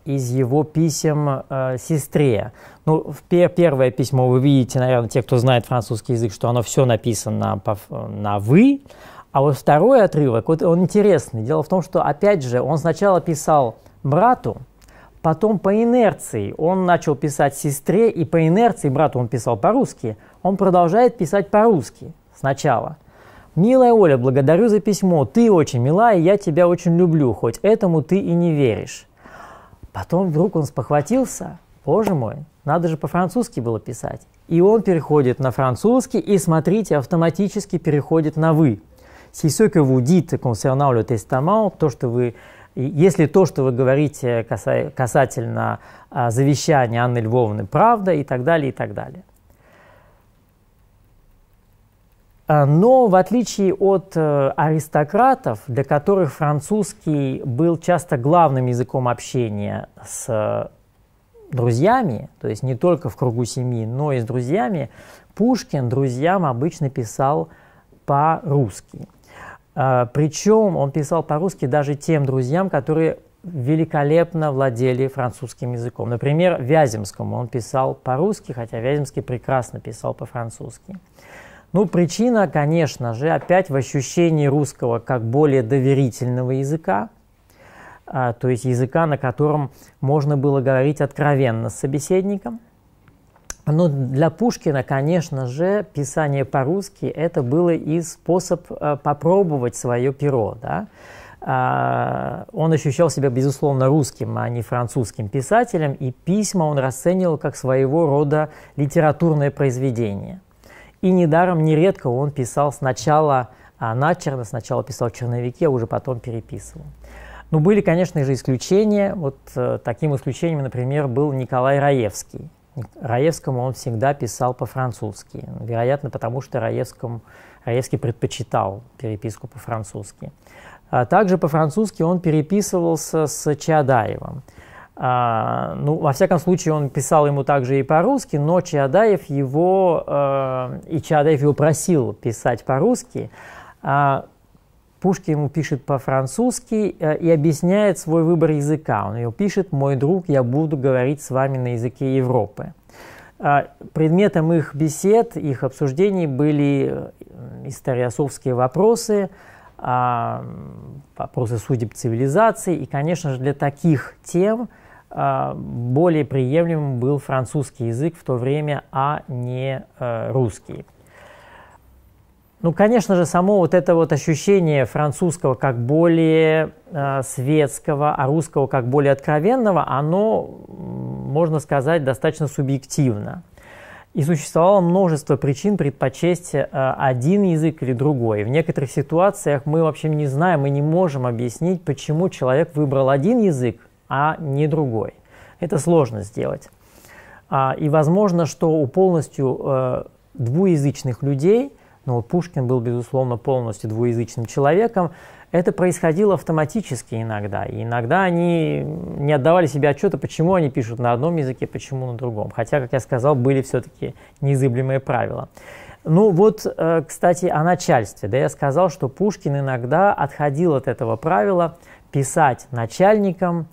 [SPEAKER 1] из его писем э, сестре. Ну, первое письмо вы видите, наверное, те, кто знает французский язык, что оно все написано на «вы», а вот второй отрывок, вот он интересный. Дело в том, что, опять же, он сначала писал брату, потом по инерции он начал писать сестре, и по инерции брату он писал по-русски, он продолжает писать по-русски сначала – «Милая Оля, благодарю за письмо. Ты очень милая, я тебя очень люблю, хоть этому ты и не веришь». Потом вдруг он спохватился. Боже мой, надо же по-французски было писать. И он переходит на французский, и, смотрите, автоматически переходит на «вы». Si ce que vous dites то, что вы если то, что вы говорите касательно а, завещания Анны Львовны, правда и так далее, и так далее. А, но в отличие от э, аристократов, для которых французский был часто главным языком общения с э, друзьями, то есть не только в кругу семьи, но и с друзьями, Пушкин друзьям обычно писал по-русски. А, Причем он писал по-русски даже тем друзьям, которые великолепно владели французским языком. Например, Вяземскому он писал по-русски, хотя Вяземский прекрасно писал по-французски. Ну, причина, конечно же, опять в ощущении русского как более доверительного языка, а, то есть языка, на котором можно было говорить откровенно с собеседником. Но для Пушкина, конечно же, писание по-русски это было и способ э, попробовать свое перо. Да? А, он ощущал себя, безусловно, русским, а не французским писателем, и письма он расценивал как своего рода литературное произведение – и недаром нередко он писал сначала а, начерно, сначала писал в черновике, а уже потом переписывал. Но ну, были, конечно же, исключения. Вот э, таким исключением, например, был Николай Раевский. Раевскому он всегда писал по-французски. Вероятно, потому что Раевскому, Раевский предпочитал переписку по-французски. А также по-французски он переписывался с Чадаевым. А, ну, во всяком случае, он писал ему также и по-русски, но Чаадаев его, э, и Чаадаев его просил писать по-русски. А Пушкин ему пишет по-французски э, и объясняет свой выбор языка. Он ее пишет «Мой друг, я буду говорить с вами на языке Европы». А, предметом их бесед, их обсуждений были э, историосовские вопросы, а, вопросы судеб цивилизации. И, конечно же, для таких тем – а, более приемлемым был французский язык в то время, а не э, русский. Ну, конечно же, само вот это вот ощущение французского как более э, светского, а русского как более откровенного, оно, можно сказать, достаточно субъективно. И существовало множество причин предпочесть э, один язык или другой. В некоторых ситуациях мы вообще не знаем, и не можем объяснить, почему человек выбрал один язык, а не другой. Это сложно сделать. А, и возможно, что у полностью э, двуязычных людей, ну вот Пушкин был, безусловно, полностью двуязычным человеком, это происходило автоматически иногда. И иногда они не отдавали себе отчета, почему они пишут на одном языке, почему на другом. Хотя, как я сказал, были все-таки незыблемые правила. Ну вот, э, кстати, о начальстве. Да, я сказал, что Пушкин иногда отходил от этого правила писать начальникам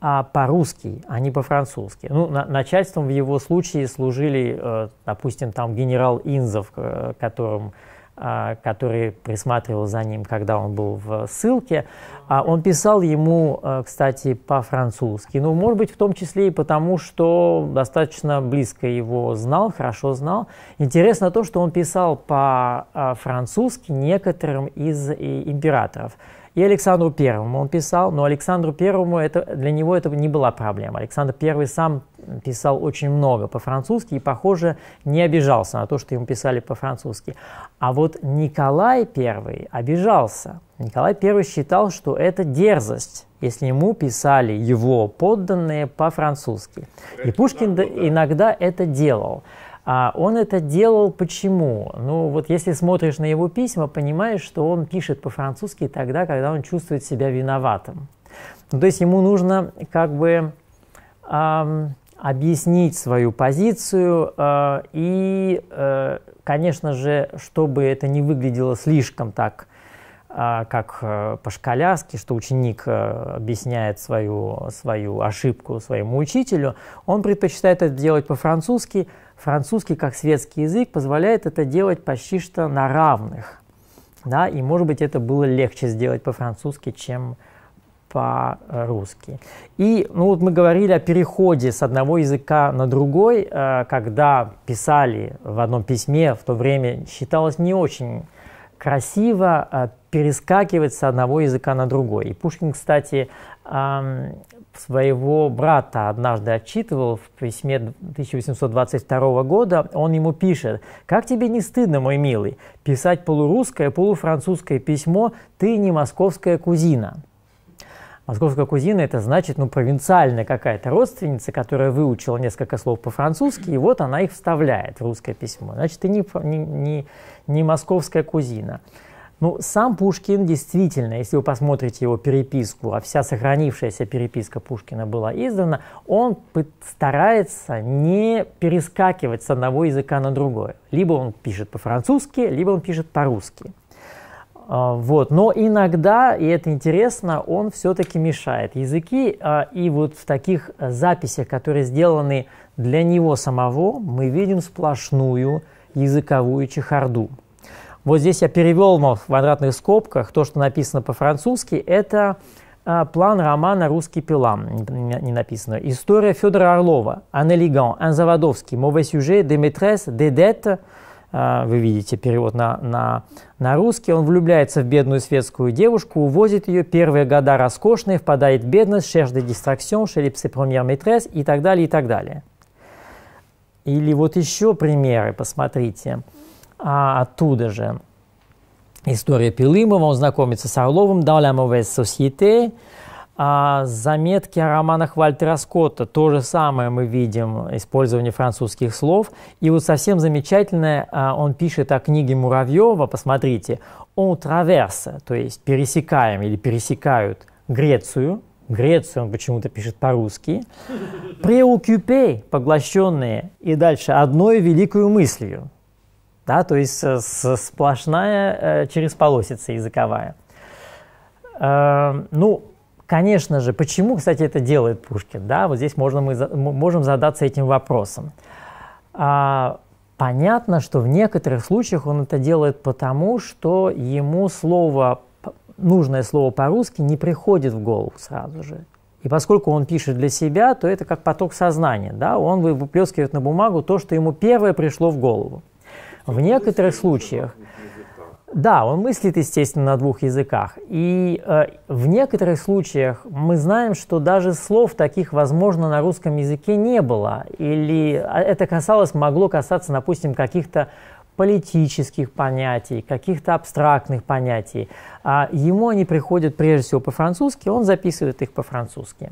[SPEAKER 1] а по-русски, а не по-французски. Ну, начальством в его случае служили, э, допустим, там генерал Инзов, э, которым, э, который присматривал за ним, когда он был в ссылке. А он писал ему, кстати, по-французски. Ну, может быть, в том числе и потому, что достаточно близко его знал, хорошо знал. Интересно то, что он писал по-французски некоторым из императоров – и Александру Первому он писал, но Александру Первому это, для него это не была проблема. Александр Первый сам писал очень много по-французски и, похоже, не обижался на то, что ему писали по-французски. А вот Николай Первый обижался. Николай Первый считал, что это дерзость, если ему писали его подданные по-французски. И Пушкин иногда это делал. А он это делал почему? Ну вот если смотришь на его письма, понимаешь, что он пишет по-французски тогда, когда он чувствует себя виноватым. Ну, то есть ему нужно как бы эм, объяснить свою позицию э, и, э, конечно же, чтобы это не выглядело слишком так, э, как э, по-школяски, что ученик э, объясняет свою, свою ошибку своему учителю, он предпочитает это делать по-французски – Французский, как светский язык, позволяет это делать почти что на равных. Да, и, может быть, это было легче сделать по-французски, чем по-русски. И ну, вот мы говорили о переходе с одного языка на другой, э, когда писали в одном письме, в то время считалось не очень красиво э, перескакивать с одного языка на другой. И Пушкин, кстати, своего брата однажды отчитывал в письме 1822 года, он ему пишет «Как тебе не стыдно, мой милый, писать полурусское, полуфранцузское письмо «Ты не московская кузина». Московская кузина – это значит, ну, провинциальная какая-то родственница, которая выучила несколько слов по-французски, и вот она их вставляет в русское письмо. Значит, ты не, не, не, не московская кузина. Ну, сам Пушкин действительно, если вы посмотрите его переписку, а вся сохранившаяся переписка Пушкина была издана, он старается не перескакивать с одного языка на другое. Либо он пишет по-французски, либо он пишет по-русски. А, вот. Но иногда, и это интересно, он все-таки мешает языки. А, и вот в таких записях, которые сделаны для него самого, мы видим сплошную языковую чехарду. Вот здесь я перевел в квадратных скобках то, что написано по-французски. Это а, план романа «Русский пилам», не написано. История Федора Орлова, Анелиган, Анзаводовский, Мове сюжет, Деметрес, Дедет. Вы видите перевод на, на, на русский. Он влюбляется в бедную светскую девушку, увозит ее, первые года роскошные, впадает в бедность, шерш де дистраксион, шелипсе премьер метрес и так далее, и так далее. Или вот еще примеры, посмотрите. Посмотрите а оттуда же история Пилымова, он знакомится с Орловым, «Dans la mauvaise а заметки о романах Вальтера Скотта. То же самое мы видим, использование французских слов. И вот совсем замечательное, а, он пишет о книге Муравьева, посмотрите, он traverse», то есть пересекаем или пересекают Грецию, Грецию он почему-то пишет по-русски, «preoccupé», поглощенные, и дальше одной великую мыслью, да, то есть э, сплошная э, через полосица языковая. Эм, ну, конечно же, почему, кстати, это делает Пушкин, да, вот здесь можно мы, можем задаться этим вопросом. А, понятно, что в некоторых случаях он это делает потому, что ему слово, нужное слово по-русски не приходит в голову сразу же. И поскольку он пишет для себя, то это как поток сознания, да, он выплескивает на бумагу то, что ему первое пришло в голову. В некоторых случаях, да, он мыслит, естественно, на двух языках. И э, в некоторых случаях мы знаем, что даже слов таких, возможно, на русском языке не было. Или а, это касалось, могло касаться, допустим, каких-то политических понятий, каких-то абстрактных понятий. А ему они приходят прежде всего по-французски, он записывает их по-французски.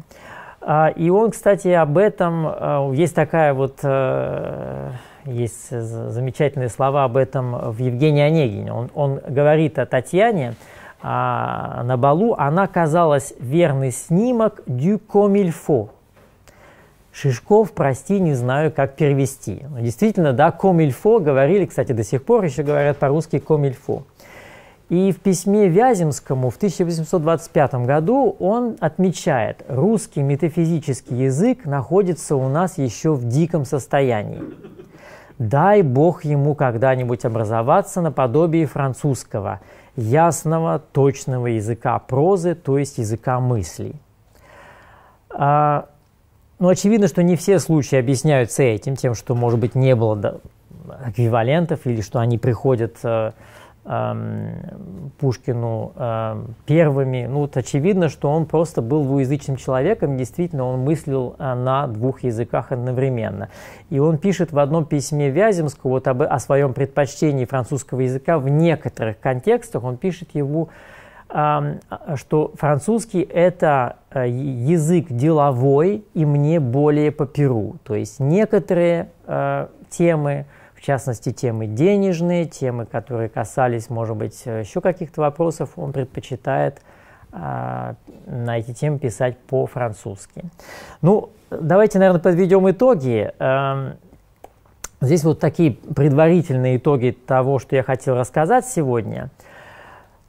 [SPEAKER 1] А, и он, кстати, об этом... Э, есть такая вот э, есть э, замечательные слова об этом в Евгении Онегине. Он, он говорит о Татьяне а, на балу. Она казалась верный снимок «дю комильфо». Шишков, прости, не знаю, как перевести. Но ну, действительно, да, комильфо говорили, кстати, до сих пор еще говорят по-русски комильфо. И в письме Вяземскому в 1825 году он отмечает, русский метафизический язык находится у нас еще в диком состоянии. Дай Бог ему когда-нибудь образоваться наподобие французского, ясного, точного языка прозы, то есть языка мыслей. А, ну, очевидно, что не все случаи объясняются этим, тем, что, может быть, не было эквивалентов или что они приходят э, Пушкину первыми. Ну, вот очевидно, что он просто был двуязычным человеком, действительно, он мыслил а, на двух языках одновременно. И он пишет в одном письме Вяземскому вот об, о своем предпочтении французского языка в некоторых контекстах. Он пишет его, что французский – это э, язык деловой и мне более по перу. То есть некоторые э, темы, в частности, темы денежные, темы, которые касались, может быть, э, еще каких-то вопросов, он предпочитает а, на эти темы писать по-французски. Ну, давайте, наверное, подведем итоги. Эм, здесь вот такие предварительные итоги того, что я хотел рассказать сегодня.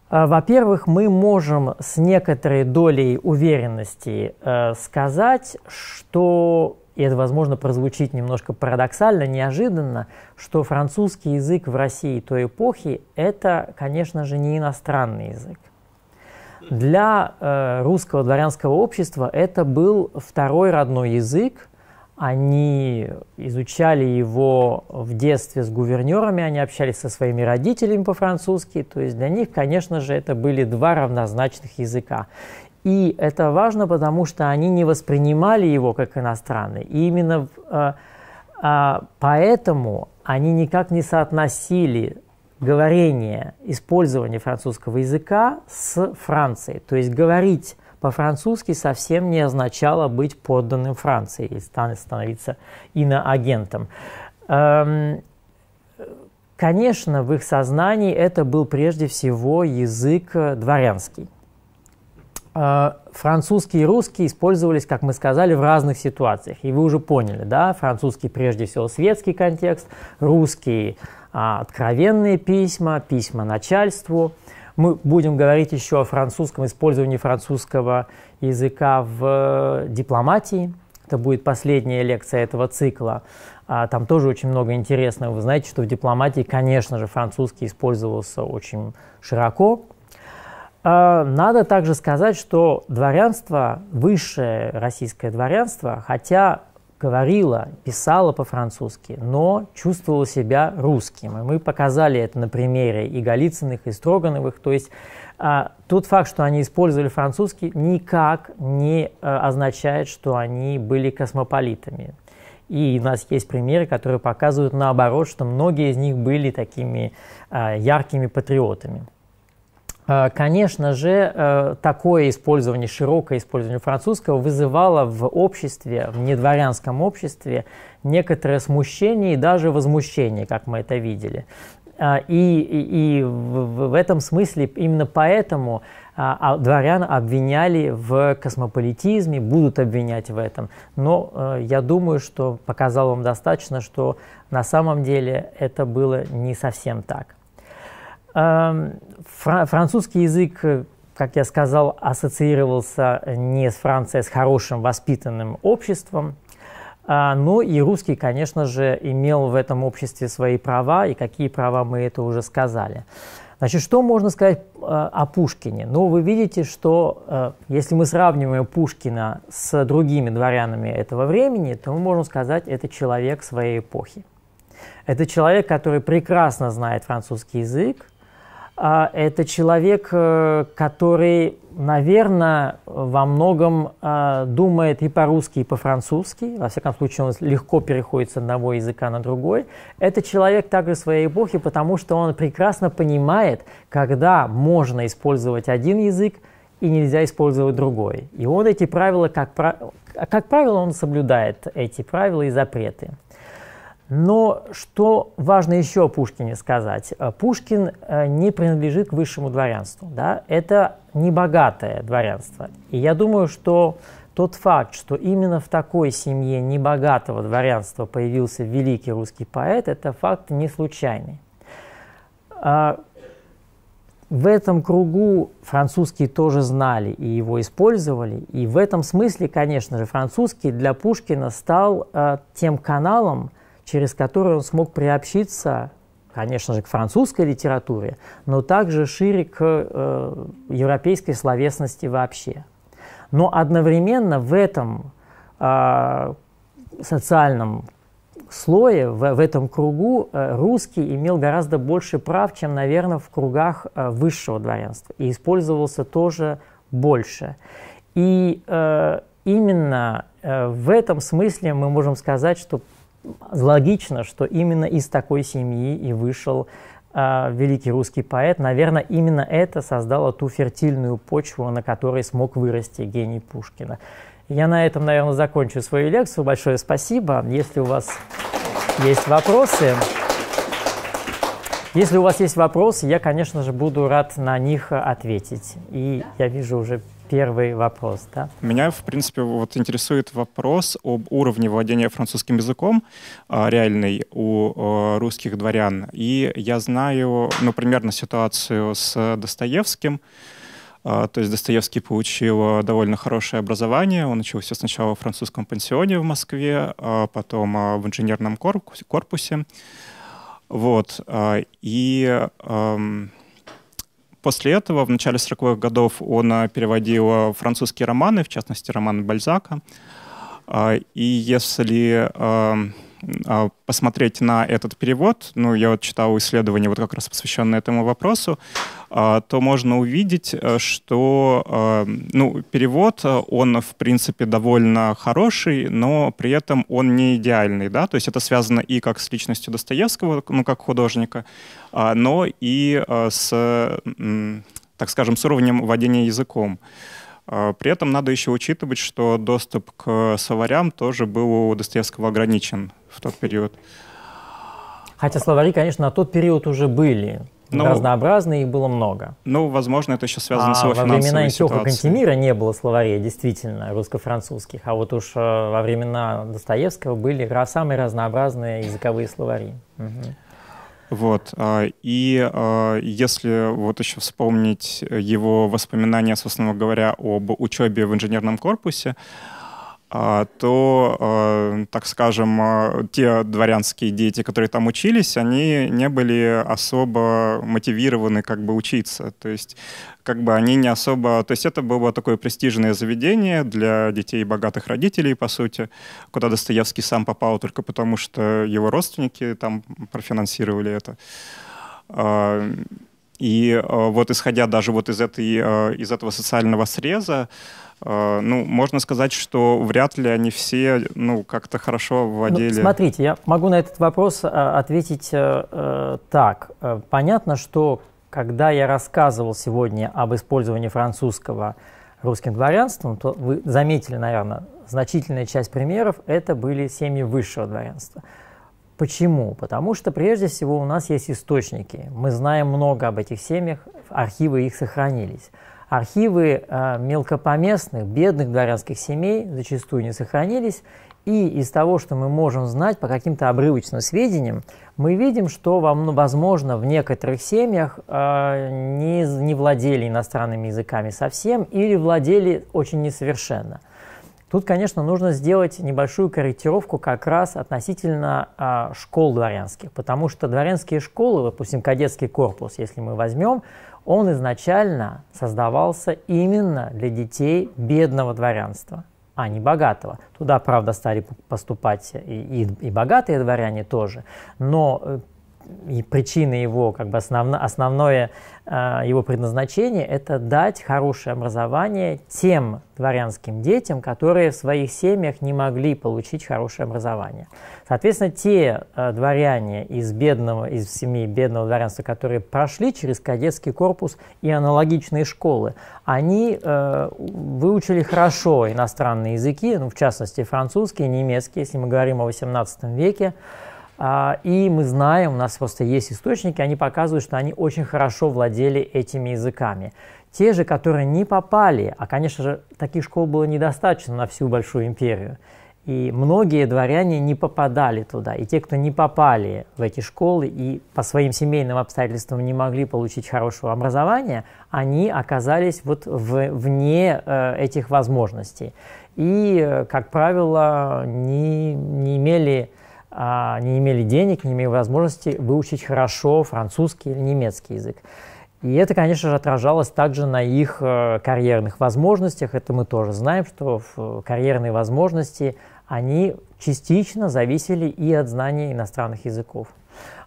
[SPEAKER 1] Э, во-первых, мы можем с некоторой долей уверенности э, сказать, что и это, возможно, прозвучит немножко парадоксально, неожиданно, что французский язык в России той эпохи – это, конечно же, не иностранный язык. Для э, русского дворянского общества это был второй родной язык. Они изучали его в детстве с гувернерами, они общались со своими родителями по-французски. То есть для них, конечно же, это были два равнозначных языка. И это важно, потому что они не воспринимали его как иностранный. И именно э, э, поэтому они никак не соотносили говорение, использование французского языка с Францией. То есть говорить по-французски совсем не означало быть подданным Франции и становиться иноагентом. Эм, конечно, в их сознании это был прежде всего язык э, дворянский. А, французский и русский использовались, как мы сказали, в разных ситуациях. И вы уже поняли, да, французский прежде всего светский контекст, русский а, откровенные письма, письма начальству. Мы будем говорить еще о французском использовании французского языка в э, дипломатии. Это будет последняя лекция этого цикла. А, там тоже очень много интересного. Вы знаете, что в дипломатии, конечно же, французский использовался очень широко. А, надо также сказать, что дворянство, высшее российское дворянство, хотя говорило, писало по-французски, но чувствовало себя русским. И мы показали это на примере и Голицыных, и Строгановых. То есть а, тот факт, что они использовали французский, никак не а, означает, что они были космополитами. И у нас есть примеры, которые показывают наоборот, что многие из них были такими а, яркими патриотами. Э, конечно же, э, такое использование, широкое использование французского вызывало в обществе, в недворянском обществе, некоторое смущение и даже возмущение, как мы это видели. Э, и, и, и в этом смысле именно поэтому а, дворян обвиняли в космополитизме, будут обвинять в этом. Но я думаю, что показал вам достаточно, что на самом деле это было не совсем так. Эм, французский язык, э, как я сказал, ассоциировался не с Францией, а с хорошим воспитанным обществом. А, Но ну и русский, конечно же, имел в этом обществе свои права, и какие права мы это уже сказали. Значит, что можно сказать э, о Пушкине? Ну, вы видите, что э, если мы сравниваем Пушкина с другими дворянами этого времени, то мы можем сказать, это человек своей эпохи. Это человек, который прекрасно знает французский язык, а это человек, э, который, наверное, во многом э, думает и по-русски, и по-французски. Во всяком случае, он легко переходит с одного языка на другой. Это человек также своей эпохи, потому что он прекрасно понимает, когда можно использовать один язык и нельзя использовать другой. И он эти правила, как, как правило, он соблюдает эти правила и запреты. Но что важно еще о Пушкине сказать? Э, Пушкин э, не принадлежит к высшему дворянству. Да? Это небогатое дворянство. И я думаю, что тот факт, что именно в такой семье небогатого дворянства появился великий русский поэт, это факт не случайный. А, в этом кругу французские тоже знали и его использовали. И в этом смысле, конечно же, французский для Пушкина стал э, тем каналом, через который он смог приобщиться, конечно же, к французской литературе, но также шире к э, европейской словесности вообще. Но одновременно в этом э, социальном слое, в, в этом кругу э, русский имел гораздо больше прав, чем, наверное, в кругах э, высшего дворянства, и использовался тоже больше. И э, именно э, в этом смысле мы можем сказать, что логично, что именно из такой семьи и вышел э, великий русский поэт. Наверное, именно это создало ту фертильную почву, на которой смог вырасти гений Пушкина. Я на этом, наверное, закончу свою лекцию. Большое спасибо. Если у вас есть вопросы... Если у вас есть вопросы, я, конечно же, буду рад на них ответить. И да? я вижу уже первый вопрос, да?
[SPEAKER 2] Меня, в принципе, вот интересует вопрос об уровне владения французским языком а, реальный у а, русских дворян. И я знаю, ну, примерно ситуацию с Достоевским. А, то есть Достоевский получил довольно хорошее образование. Он учился сначала в французском пансионе в Москве, потом в инженерном корпусе вот. А, и после этого, в начале 40-х годов, он а, переводил а, французские романы, в частности, роман Бальзака. И если а, посмотреть на этот перевод, ну, я вот читал исследование, вот как раз посвященное этому вопросу, а, то можно увидеть, э, что, э, ну, перевод, э, он, в принципе, довольно хороший, но при этом он не идеальный, да, то есть это связано и как с личностью Достоевского, ну, как художника, а, но и с, так скажем, с уровнем владения языком. При этом надо еще учитывать, что доступ к словарям тоже был у Достоевского ограничен в тот период.
[SPEAKER 1] Хотя словари, конечно, на тот период уже были. Ну, разнообразные, их было много. Ну, возможно, это еще связано а с его во времена Антиоха Кантемира не было словарей, действительно, русско-французских, а вот уж э, во времена Достоевского были самые разнообразные языковые словари.
[SPEAKER 2] Вот. Э, и э, если вот еще вспомнить его воспоминания, собственно говоря, об учебе в инженерном корпусе, а, то, а, так скажем, а, те дворянские дети, которые там учились, они не были особо мотивированы как бы учиться. То есть как бы они не особо... То есть это было такое престижное заведение для детей богатых родителей, по сути, куда Достоевский сам попал только потому, что его родственники там профинансировали это. И вот исходя даже вот из, этой, из этого социального среза, Э, ну, можно сказать, что вряд ли они все, ну, как-то хорошо вводили. Ну, смотрите,
[SPEAKER 1] я могу на этот вопрос э, ответить э, так. Понятно, что когда я рассказывал сегодня об использовании французского русским дворянством, то вы заметили, наверное, значительная часть примеров – это были семьи высшего дворянства. Почему? Потому что прежде всего у нас есть источники. Мы знаем много об этих семьях, архивы их сохранились архивы э, мелкопоместных, бедных дворянских семей зачастую не сохранились. И из того, что мы можем знать по каким-то обрывочным сведениям, мы видим, что, возможно, в некоторых семьях э, не, владели иностранными языками совсем или владели очень несовершенно. Тут, конечно, нужно сделать небольшую корректировку как раз относительно э, школ дворянских, потому что дворянские школы, допустим, кадетский корпус, если мы возьмем, он изначально создавался именно для детей бедного дворянства, а не богатого. Туда, правда, стали поступать и, и, и богатые дворяне тоже, но э, и причина его, как бы основно, основное э, его предназначение, это дать хорошее образование тем дворянским детям, которые в своих семьях не могли получить хорошее образование. Соответственно, те э, дворяне из бедного, из семьи бедного дворянства, которые прошли через кадетский корпус и аналогичные школы, они э, выучили хорошо иностранные языки, ну, в частности, французский, немецкий, если мы говорим о XVIII веке, а, и мы знаем, у нас просто есть источники, они показывают, что они очень хорошо владели этими языками. Те же, которые не попали, а, конечно же, таких школ было недостаточно на всю Большую империю, и многие дворяне не попадали туда. И те, кто не попали в эти школы и по своим семейным обстоятельствам не могли получить хорошего образования, они оказались вот в, вне э, этих возможностей. И, э, как правило, не, не имели а, не имели денег, не имели возможности выучить хорошо французский или немецкий язык. И это, конечно же, отражалось также на их э, карьерных возможностях. Это мы тоже знаем, что карьерные возможности, они частично зависели и от знания иностранных языков.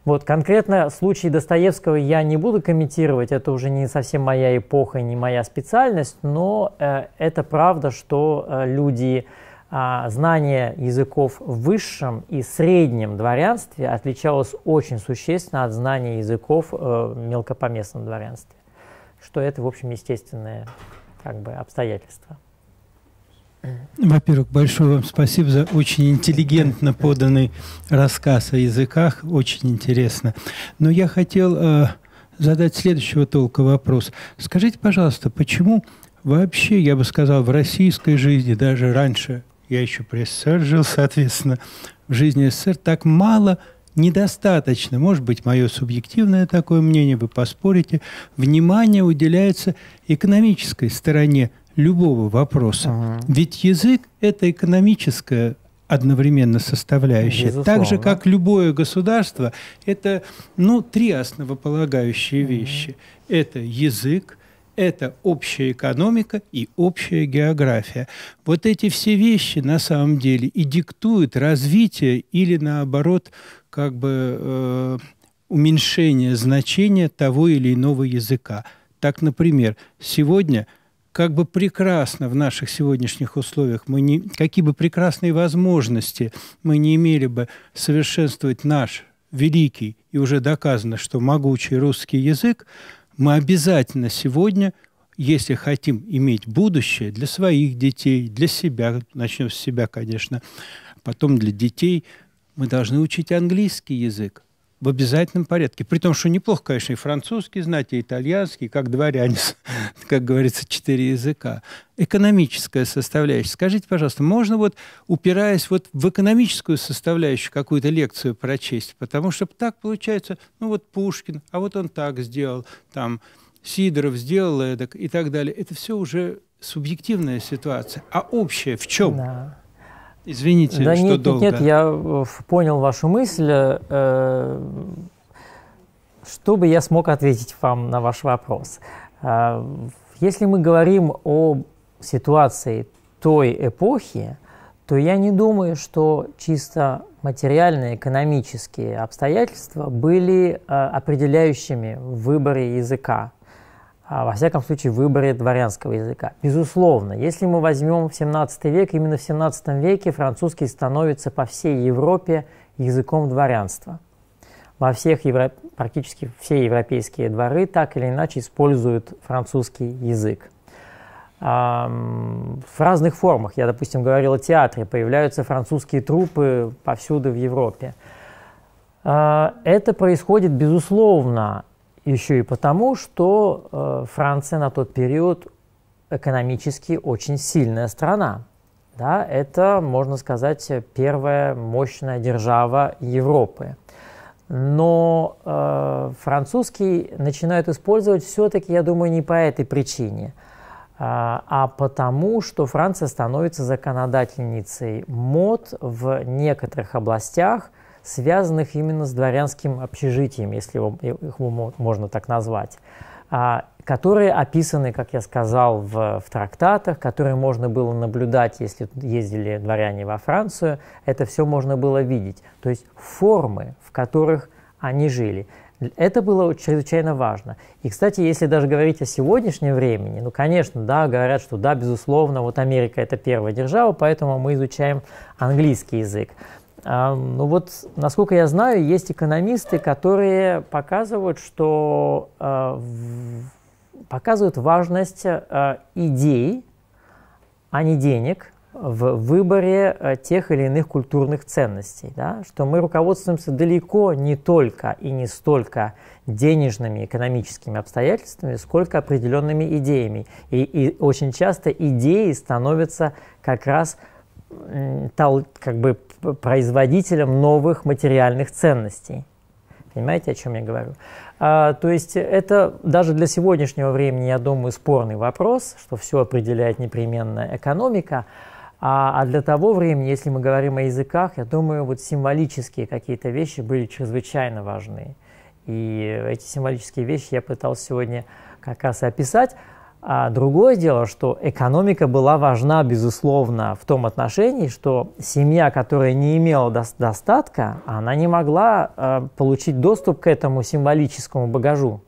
[SPEAKER 1] Вот конкретно случай Достоевского я не буду комментировать, это уже не совсем моя эпоха, не моя специальность, но э, это правда, что э, люди а, знание языков в высшем и среднем дворянстве отличалось очень существенно от знания языков э, в мелкопоместном дворянстве, что это, в общем, естественное как бы, обстоятельство.
[SPEAKER 3] Во-первых, большое вам спасибо за очень интеллигентно поданный рассказ о языках, очень интересно. Но я хотел э, задать следующего толка вопрос. Скажите, пожалуйста, почему вообще, я бы сказал, в российской жизни, даже раньше я еще при СССР жил, соответственно, в жизни СССР так мало недостаточно, может быть, мое субъективное такое мнение, вы поспорите, внимание уделяется экономической стороне любого вопроса. Uh -huh. Ведь язык – это экономическая одновременно составляющая. Безусловно. Так же, как любое государство, это ну, три основополагающие uh -huh. вещи. Это язык, это общая экономика и общая география. Вот эти все вещи на самом деле и диктуют развитие или наоборот как бы э, уменьшение значения того или иного языка. Так, например, сегодня как бы прекрасно в наших сегодняшних условиях, мы не, какие бы прекрасные возможности мы не имели бы совершенствовать наш великий и уже доказано, что могучий русский язык, мы обязательно сегодня, если хотим иметь будущее для своих детей, для себя, начнем с себя, конечно, потом для детей, мы должны учить английский язык в обязательном порядке. При том, что неплохо, конечно, и французский знать, и итальянский, как дворяне, как говорится, четыре языка. Экономическая составляющая. Скажите, пожалуйста, можно вот, упираясь вот в экономическую составляющую, какую-то лекцию прочесть? Потому что так получается, ну вот Пушкин, а вот он так сделал, там Сидоров сделал это и так далее. Это все уже субъективная ситуация. А общее в чем? Да. Извините, да что нет, долго. Нет, я
[SPEAKER 1] э, понял вашу мысль. Э, чтобы я смог ответить вам на ваш вопрос? Э, если мы говорим о ситуации той эпохи, то я не думаю, что чисто материальные, экономические обстоятельства были определяющими в выборе языка а, во всяком случае, выборе дворянского языка. Безусловно, если мы возьмем 17 век, именно в 17 веке французский становится по всей Европе языком дворянства. Во всех евро... практически все европейские дворы так или иначе используют французский язык. В разных формах, я, допустим, говорил о театре, появляются французские трупы повсюду в Европе. А, это происходит, безусловно, еще и потому, что э, Франция на тот период экономически очень сильная страна. Да, это, можно сказать, первая мощная держава Европы. Но э, французский начинают использовать все-таки, я думаю, не по этой причине, э, а потому, что Франция становится законодательницей мод в некоторых областях – связанных именно с дворянским общежитием, если его, его можно так назвать, а, которые описаны, как я сказал, в, в трактатах, которые можно было наблюдать, если ездили дворяне во Францию, это все можно было видеть. То есть формы, в которых они жили. Это было чрезвычайно важно. И, кстати, если даже говорить о сегодняшнем времени, ну, конечно, да, говорят, что да, безусловно, вот Америка – это первая держава, поэтому мы изучаем английский язык. А, ну вот, насколько я знаю, есть экономисты, которые показывают, что а, показывают важность а, идей, а не денег, в выборе тех или иных культурных ценностей, да? что мы руководствуемся далеко не только и не столько денежными экономическими обстоятельствами, сколько определенными идеями. И, и очень часто идеи становятся как раз тол, как бы производителем новых материальных ценностей. Понимаете, о чем я говорю? А, то есть это даже для сегодняшнего времени, я думаю, спорный вопрос, что все определяет непременно экономика. А, а для того времени, если мы говорим о языках, я думаю, вот символические какие-то вещи были чрезвычайно важны. И эти символические вещи я пытался сегодня как раз и описать. А другое дело, что экономика была важна, безусловно, в том отношении, что семья, которая не имела достатка, она не могла э, получить доступ к этому символическому багажу.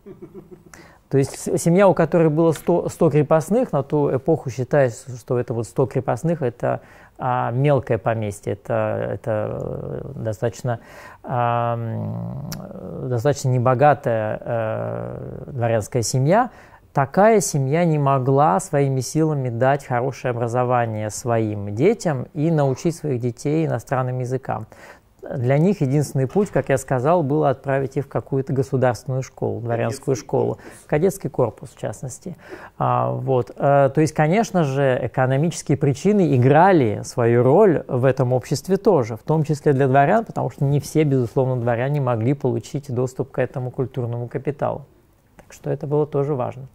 [SPEAKER 1] То есть семья, у которой было 100, 100 крепостных, на ту эпоху считается, что это вот 100 крепостных, это а, мелкое поместье, это, это э, достаточно, а, э, достаточно небогатая а, дворянская семья, такая семья не могла своими силами дать хорошее образование своим детям и научить своих детей иностранным языкам. Для них единственный путь, как я сказал, было отправить их в какую-то государственную школу, дворянскую школу, кадетский корпус, в частности. А, вот. А, то есть, конечно же, экономические причины играли свою роль в этом обществе тоже, в том числе для дворян, потому что не все, безусловно, дворяне могли получить доступ к этому культурному капиталу. Так что это было тоже важно.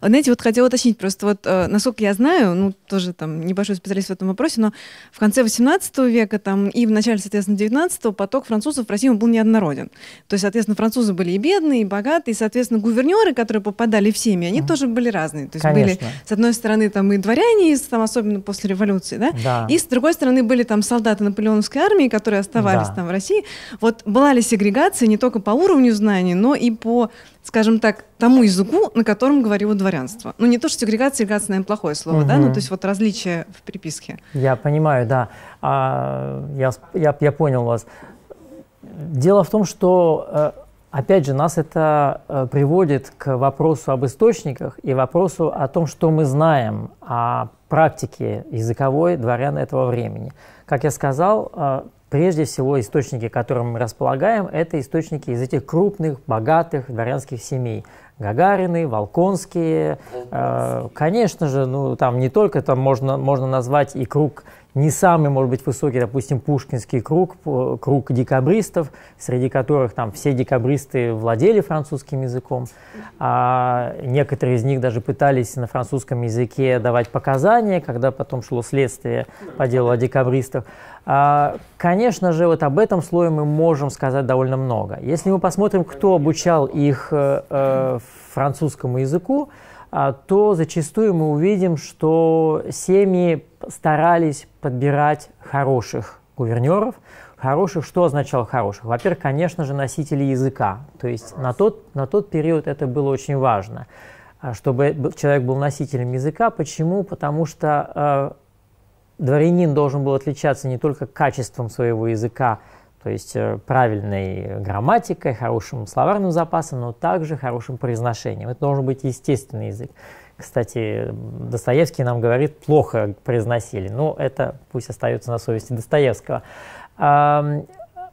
[SPEAKER 1] А знаете, вот хотела уточнить, просто вот, э, насколько я знаю, ну, тоже там небольшой специалист в этом вопросе, но в
[SPEAKER 2] конце 18 века там и в начале, соответственно, 19 поток французов в России был неоднороден. То есть, соответственно, французы были и бедные, и богатые, и, соответственно, гувернеры, которые попадали в семьи, они mm. тоже были разные. То есть Конечно. были, с одной стороны, там и дворяне, там, особенно после революции, да? да, и с другой стороны были там солдаты наполеоновской армии, которые оставались да. там в России. Вот была ли сегрегация не только по уровню знаний, но и по скажем так, тому языку, на котором говорило дворянство. Ну, не то, что сегрегация, сегрегация, наверное, плохое слово, угу. да, ну, то есть вот различия
[SPEAKER 1] в приписке. Я понимаю, да. А, я, я, я понял вас. Дело в том, что, э, опять же, нас это э, приводит к вопросу об источниках и вопросу о том, что мы знаем о практике языковой дворян этого времени. Как я сказал, э, Прежде всего, источники, которым мы располагаем, это источники из этих крупных, богатых дворянских семей. Гагарины, Волконские. Э, конечно же, ну, там не только, там можно, можно назвать и круг не самый, может быть, высокий, допустим, пушкинский круг, э, круг декабристов, среди которых там все декабристы владели французским языком, а некоторые из них даже пытались на французском языке давать показания, когда потом шло следствие по делу о декабристах. А, конечно же, вот об этом слое мы можем сказать довольно много. Если мы посмотрим, кто обучал их э, э французскому языку, а, то зачастую мы увидим, что семьи старались подбирать хороших гувернеров. Хороших, что означало хороших? Во-первых, конечно же, носители языка. То есть на тот, на тот период это было очень важно, а, чтобы человек был носителем языка. Почему? Потому что э, дворянин должен был отличаться не только качеством своего языка, то есть э, правильной грамматикой, хорошим словарным запасом, но также хорошим произношением. Это должен быть естественный язык. Кстати, Достоевский нам говорит, плохо произносили. Но ну, это пусть остается на совести Достоевского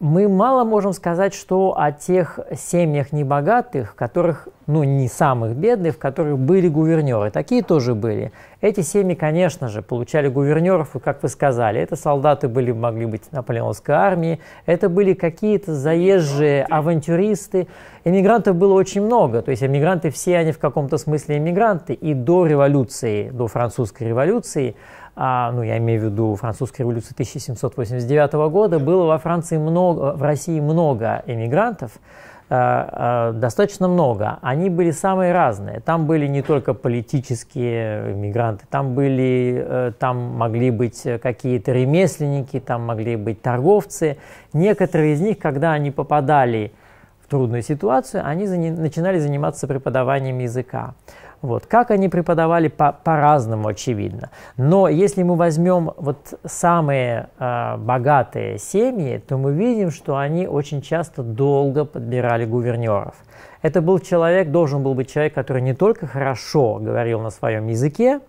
[SPEAKER 1] мы мало можем сказать, что о тех семьях небогатых, которых, ну, не самых бедных, в которых были гувернеры. Такие тоже были. Эти семьи, конечно же, получали гувернеров, и, как вы сказали, это солдаты были, могли быть наполеонской армии, это были какие-то заезжие авантюристы. Эмигрантов было очень много, то есть эмигранты все они в каком-то смысле эмигранты. И до революции, до французской революции, а, ну, я имею в виду французской революции 1789 года, было во Франции много, в России много эмигрантов, э, э, достаточно много. Они были самые разные. Там были не только политические мигранты, там были, э, там могли быть какие-то ремесленники, там могли быть торговцы. Некоторые из них, когда они попадали в трудную ситуацию, они начинали заниматься преподаванием языка. Вот. Как они преподавали по- по-разному, очевидно. Но если мы возьмем вот самые э, богатые семьи, то мы видим, что они очень часто долго подбирали гувернеров. Это был человек, должен был быть человек, который не только хорошо говорил на своем языке,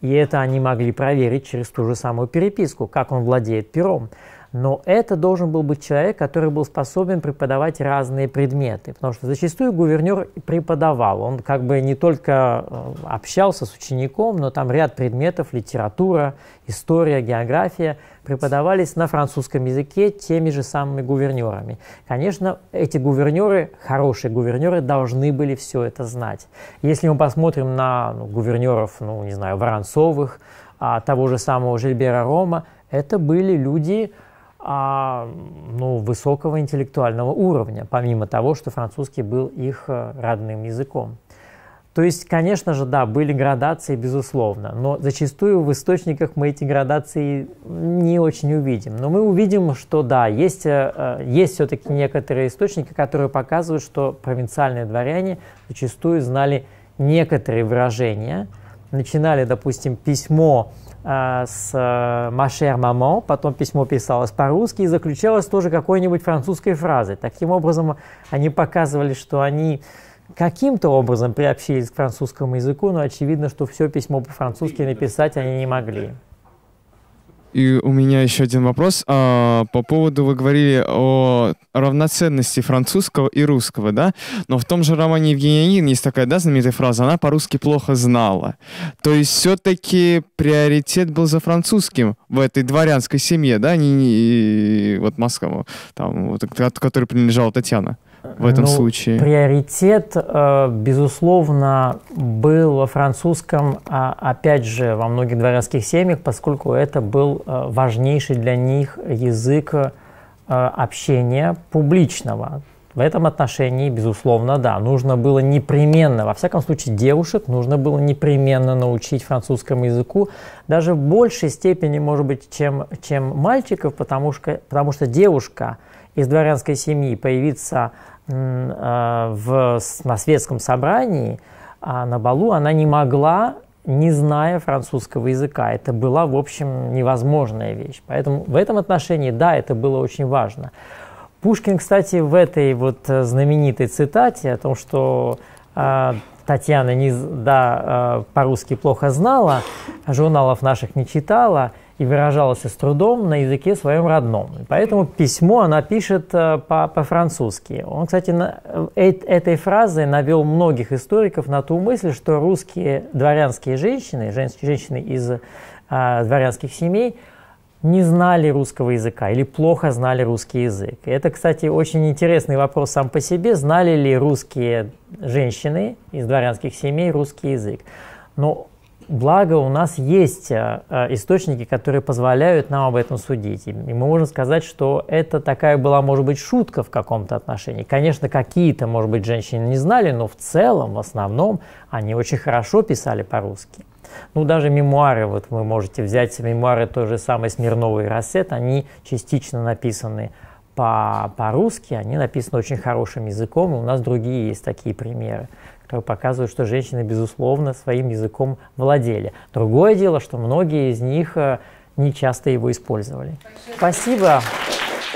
[SPEAKER 1] и это они могли проверить через ту же самую переписку, как он владеет пером, но это должен был быть человек, который был способен преподавать разные предметы, потому что зачастую гувернер преподавал. Он как бы не только э, общался с учеником, но там ряд предметов, литература, история, география преподавались на французском языке теми же самыми гувернерами. Конечно, эти гувернеры, хорошие гувернеры, должны были все это знать. Если мы посмотрим на ну, гувернеров, ну, не знаю, Воронцовых, а, того же самого Жильбера Рома, это были люди, а, ну, высокого интеллектуального уровня, помимо того, что французский был их э, родным языком. То есть, конечно же, да, были градации, безусловно, но зачастую в источниках мы эти градации не очень увидим. Но мы увидим, что да, есть, э, э, есть все-таки некоторые источники, которые показывают, что провинциальные дворяне зачастую знали некоторые выражения, начинали, допустим, письмо а, с «Машер э, Мамо», потом письмо писалось по-русски и заключалось тоже какой-нибудь французской фразой. Таким образом, они показывали, что они каким-то образом приобщились к французскому языку, но очевидно, что все письмо по-французски написать они не могли.
[SPEAKER 2] И у меня еще один вопрос. А, по поводу, вы говорили о равноценности французского и русского, да? Но в том же романе Евгения «Евгений есть такая, да, знаменитая фраза, она по-русски плохо знала. То есть все-таки приоритет был за французским в этой дворянской семье, да? Не, не, вот Москва, там, вот, от которой принадлежала Татьяна в этом ну, случае?
[SPEAKER 1] Приоритет, э, безусловно, был во французском, а, опять же, во многих дворянских семьях, поскольку это был э, важнейший для них язык э, общения публичного. В этом отношении, безусловно, да, нужно было непременно, во всяком случае, девушек нужно было непременно научить французскому языку, даже в большей степени, может быть, чем, чем мальчиков, потому что, потому что девушка – из дворянской семьи появиться э, в, на светском собрании, а на балу она не могла, не зная французского языка. Это была, в общем, невозможная вещь. Поэтому в этом отношении, да, это было очень важно. Пушкин, кстати, в этой вот э, знаменитой цитате о том, что э, Татьяна не, да, э, по-русски плохо знала, журналов наших не читала, и выражалась с трудом на языке своем родном. поэтому письмо она пишет э, по-французски. Он, кстати, на, э, этой фразой навел многих историков на ту мысль, что русские дворянские женщины, жен, женщины из э, дворянских семей, не знали русского языка или плохо знали русский язык. это, кстати, очень интересный вопрос сам по себе, знали ли русские женщины из дворянских семей русский язык. Но Благо у нас есть э, э, источники, которые позволяют нам об этом судить. И мы можем сказать, что это такая была, может быть, шутка в каком-то отношении. Конечно, какие-то, может быть, женщины не знали, но в целом, в основном, они очень хорошо писали по-русски. Ну, даже мемуары, вот вы можете взять мемуары той же самой Смирновой Рассет, они частично написаны по- по-русски, они написаны очень хорошим языком, и у нас другие есть такие примеры. Э, показывают, что женщины, безусловно, своим языком владели. Другое дело, что многие из них э, не часто его использовали. Спасибо. Спасибо.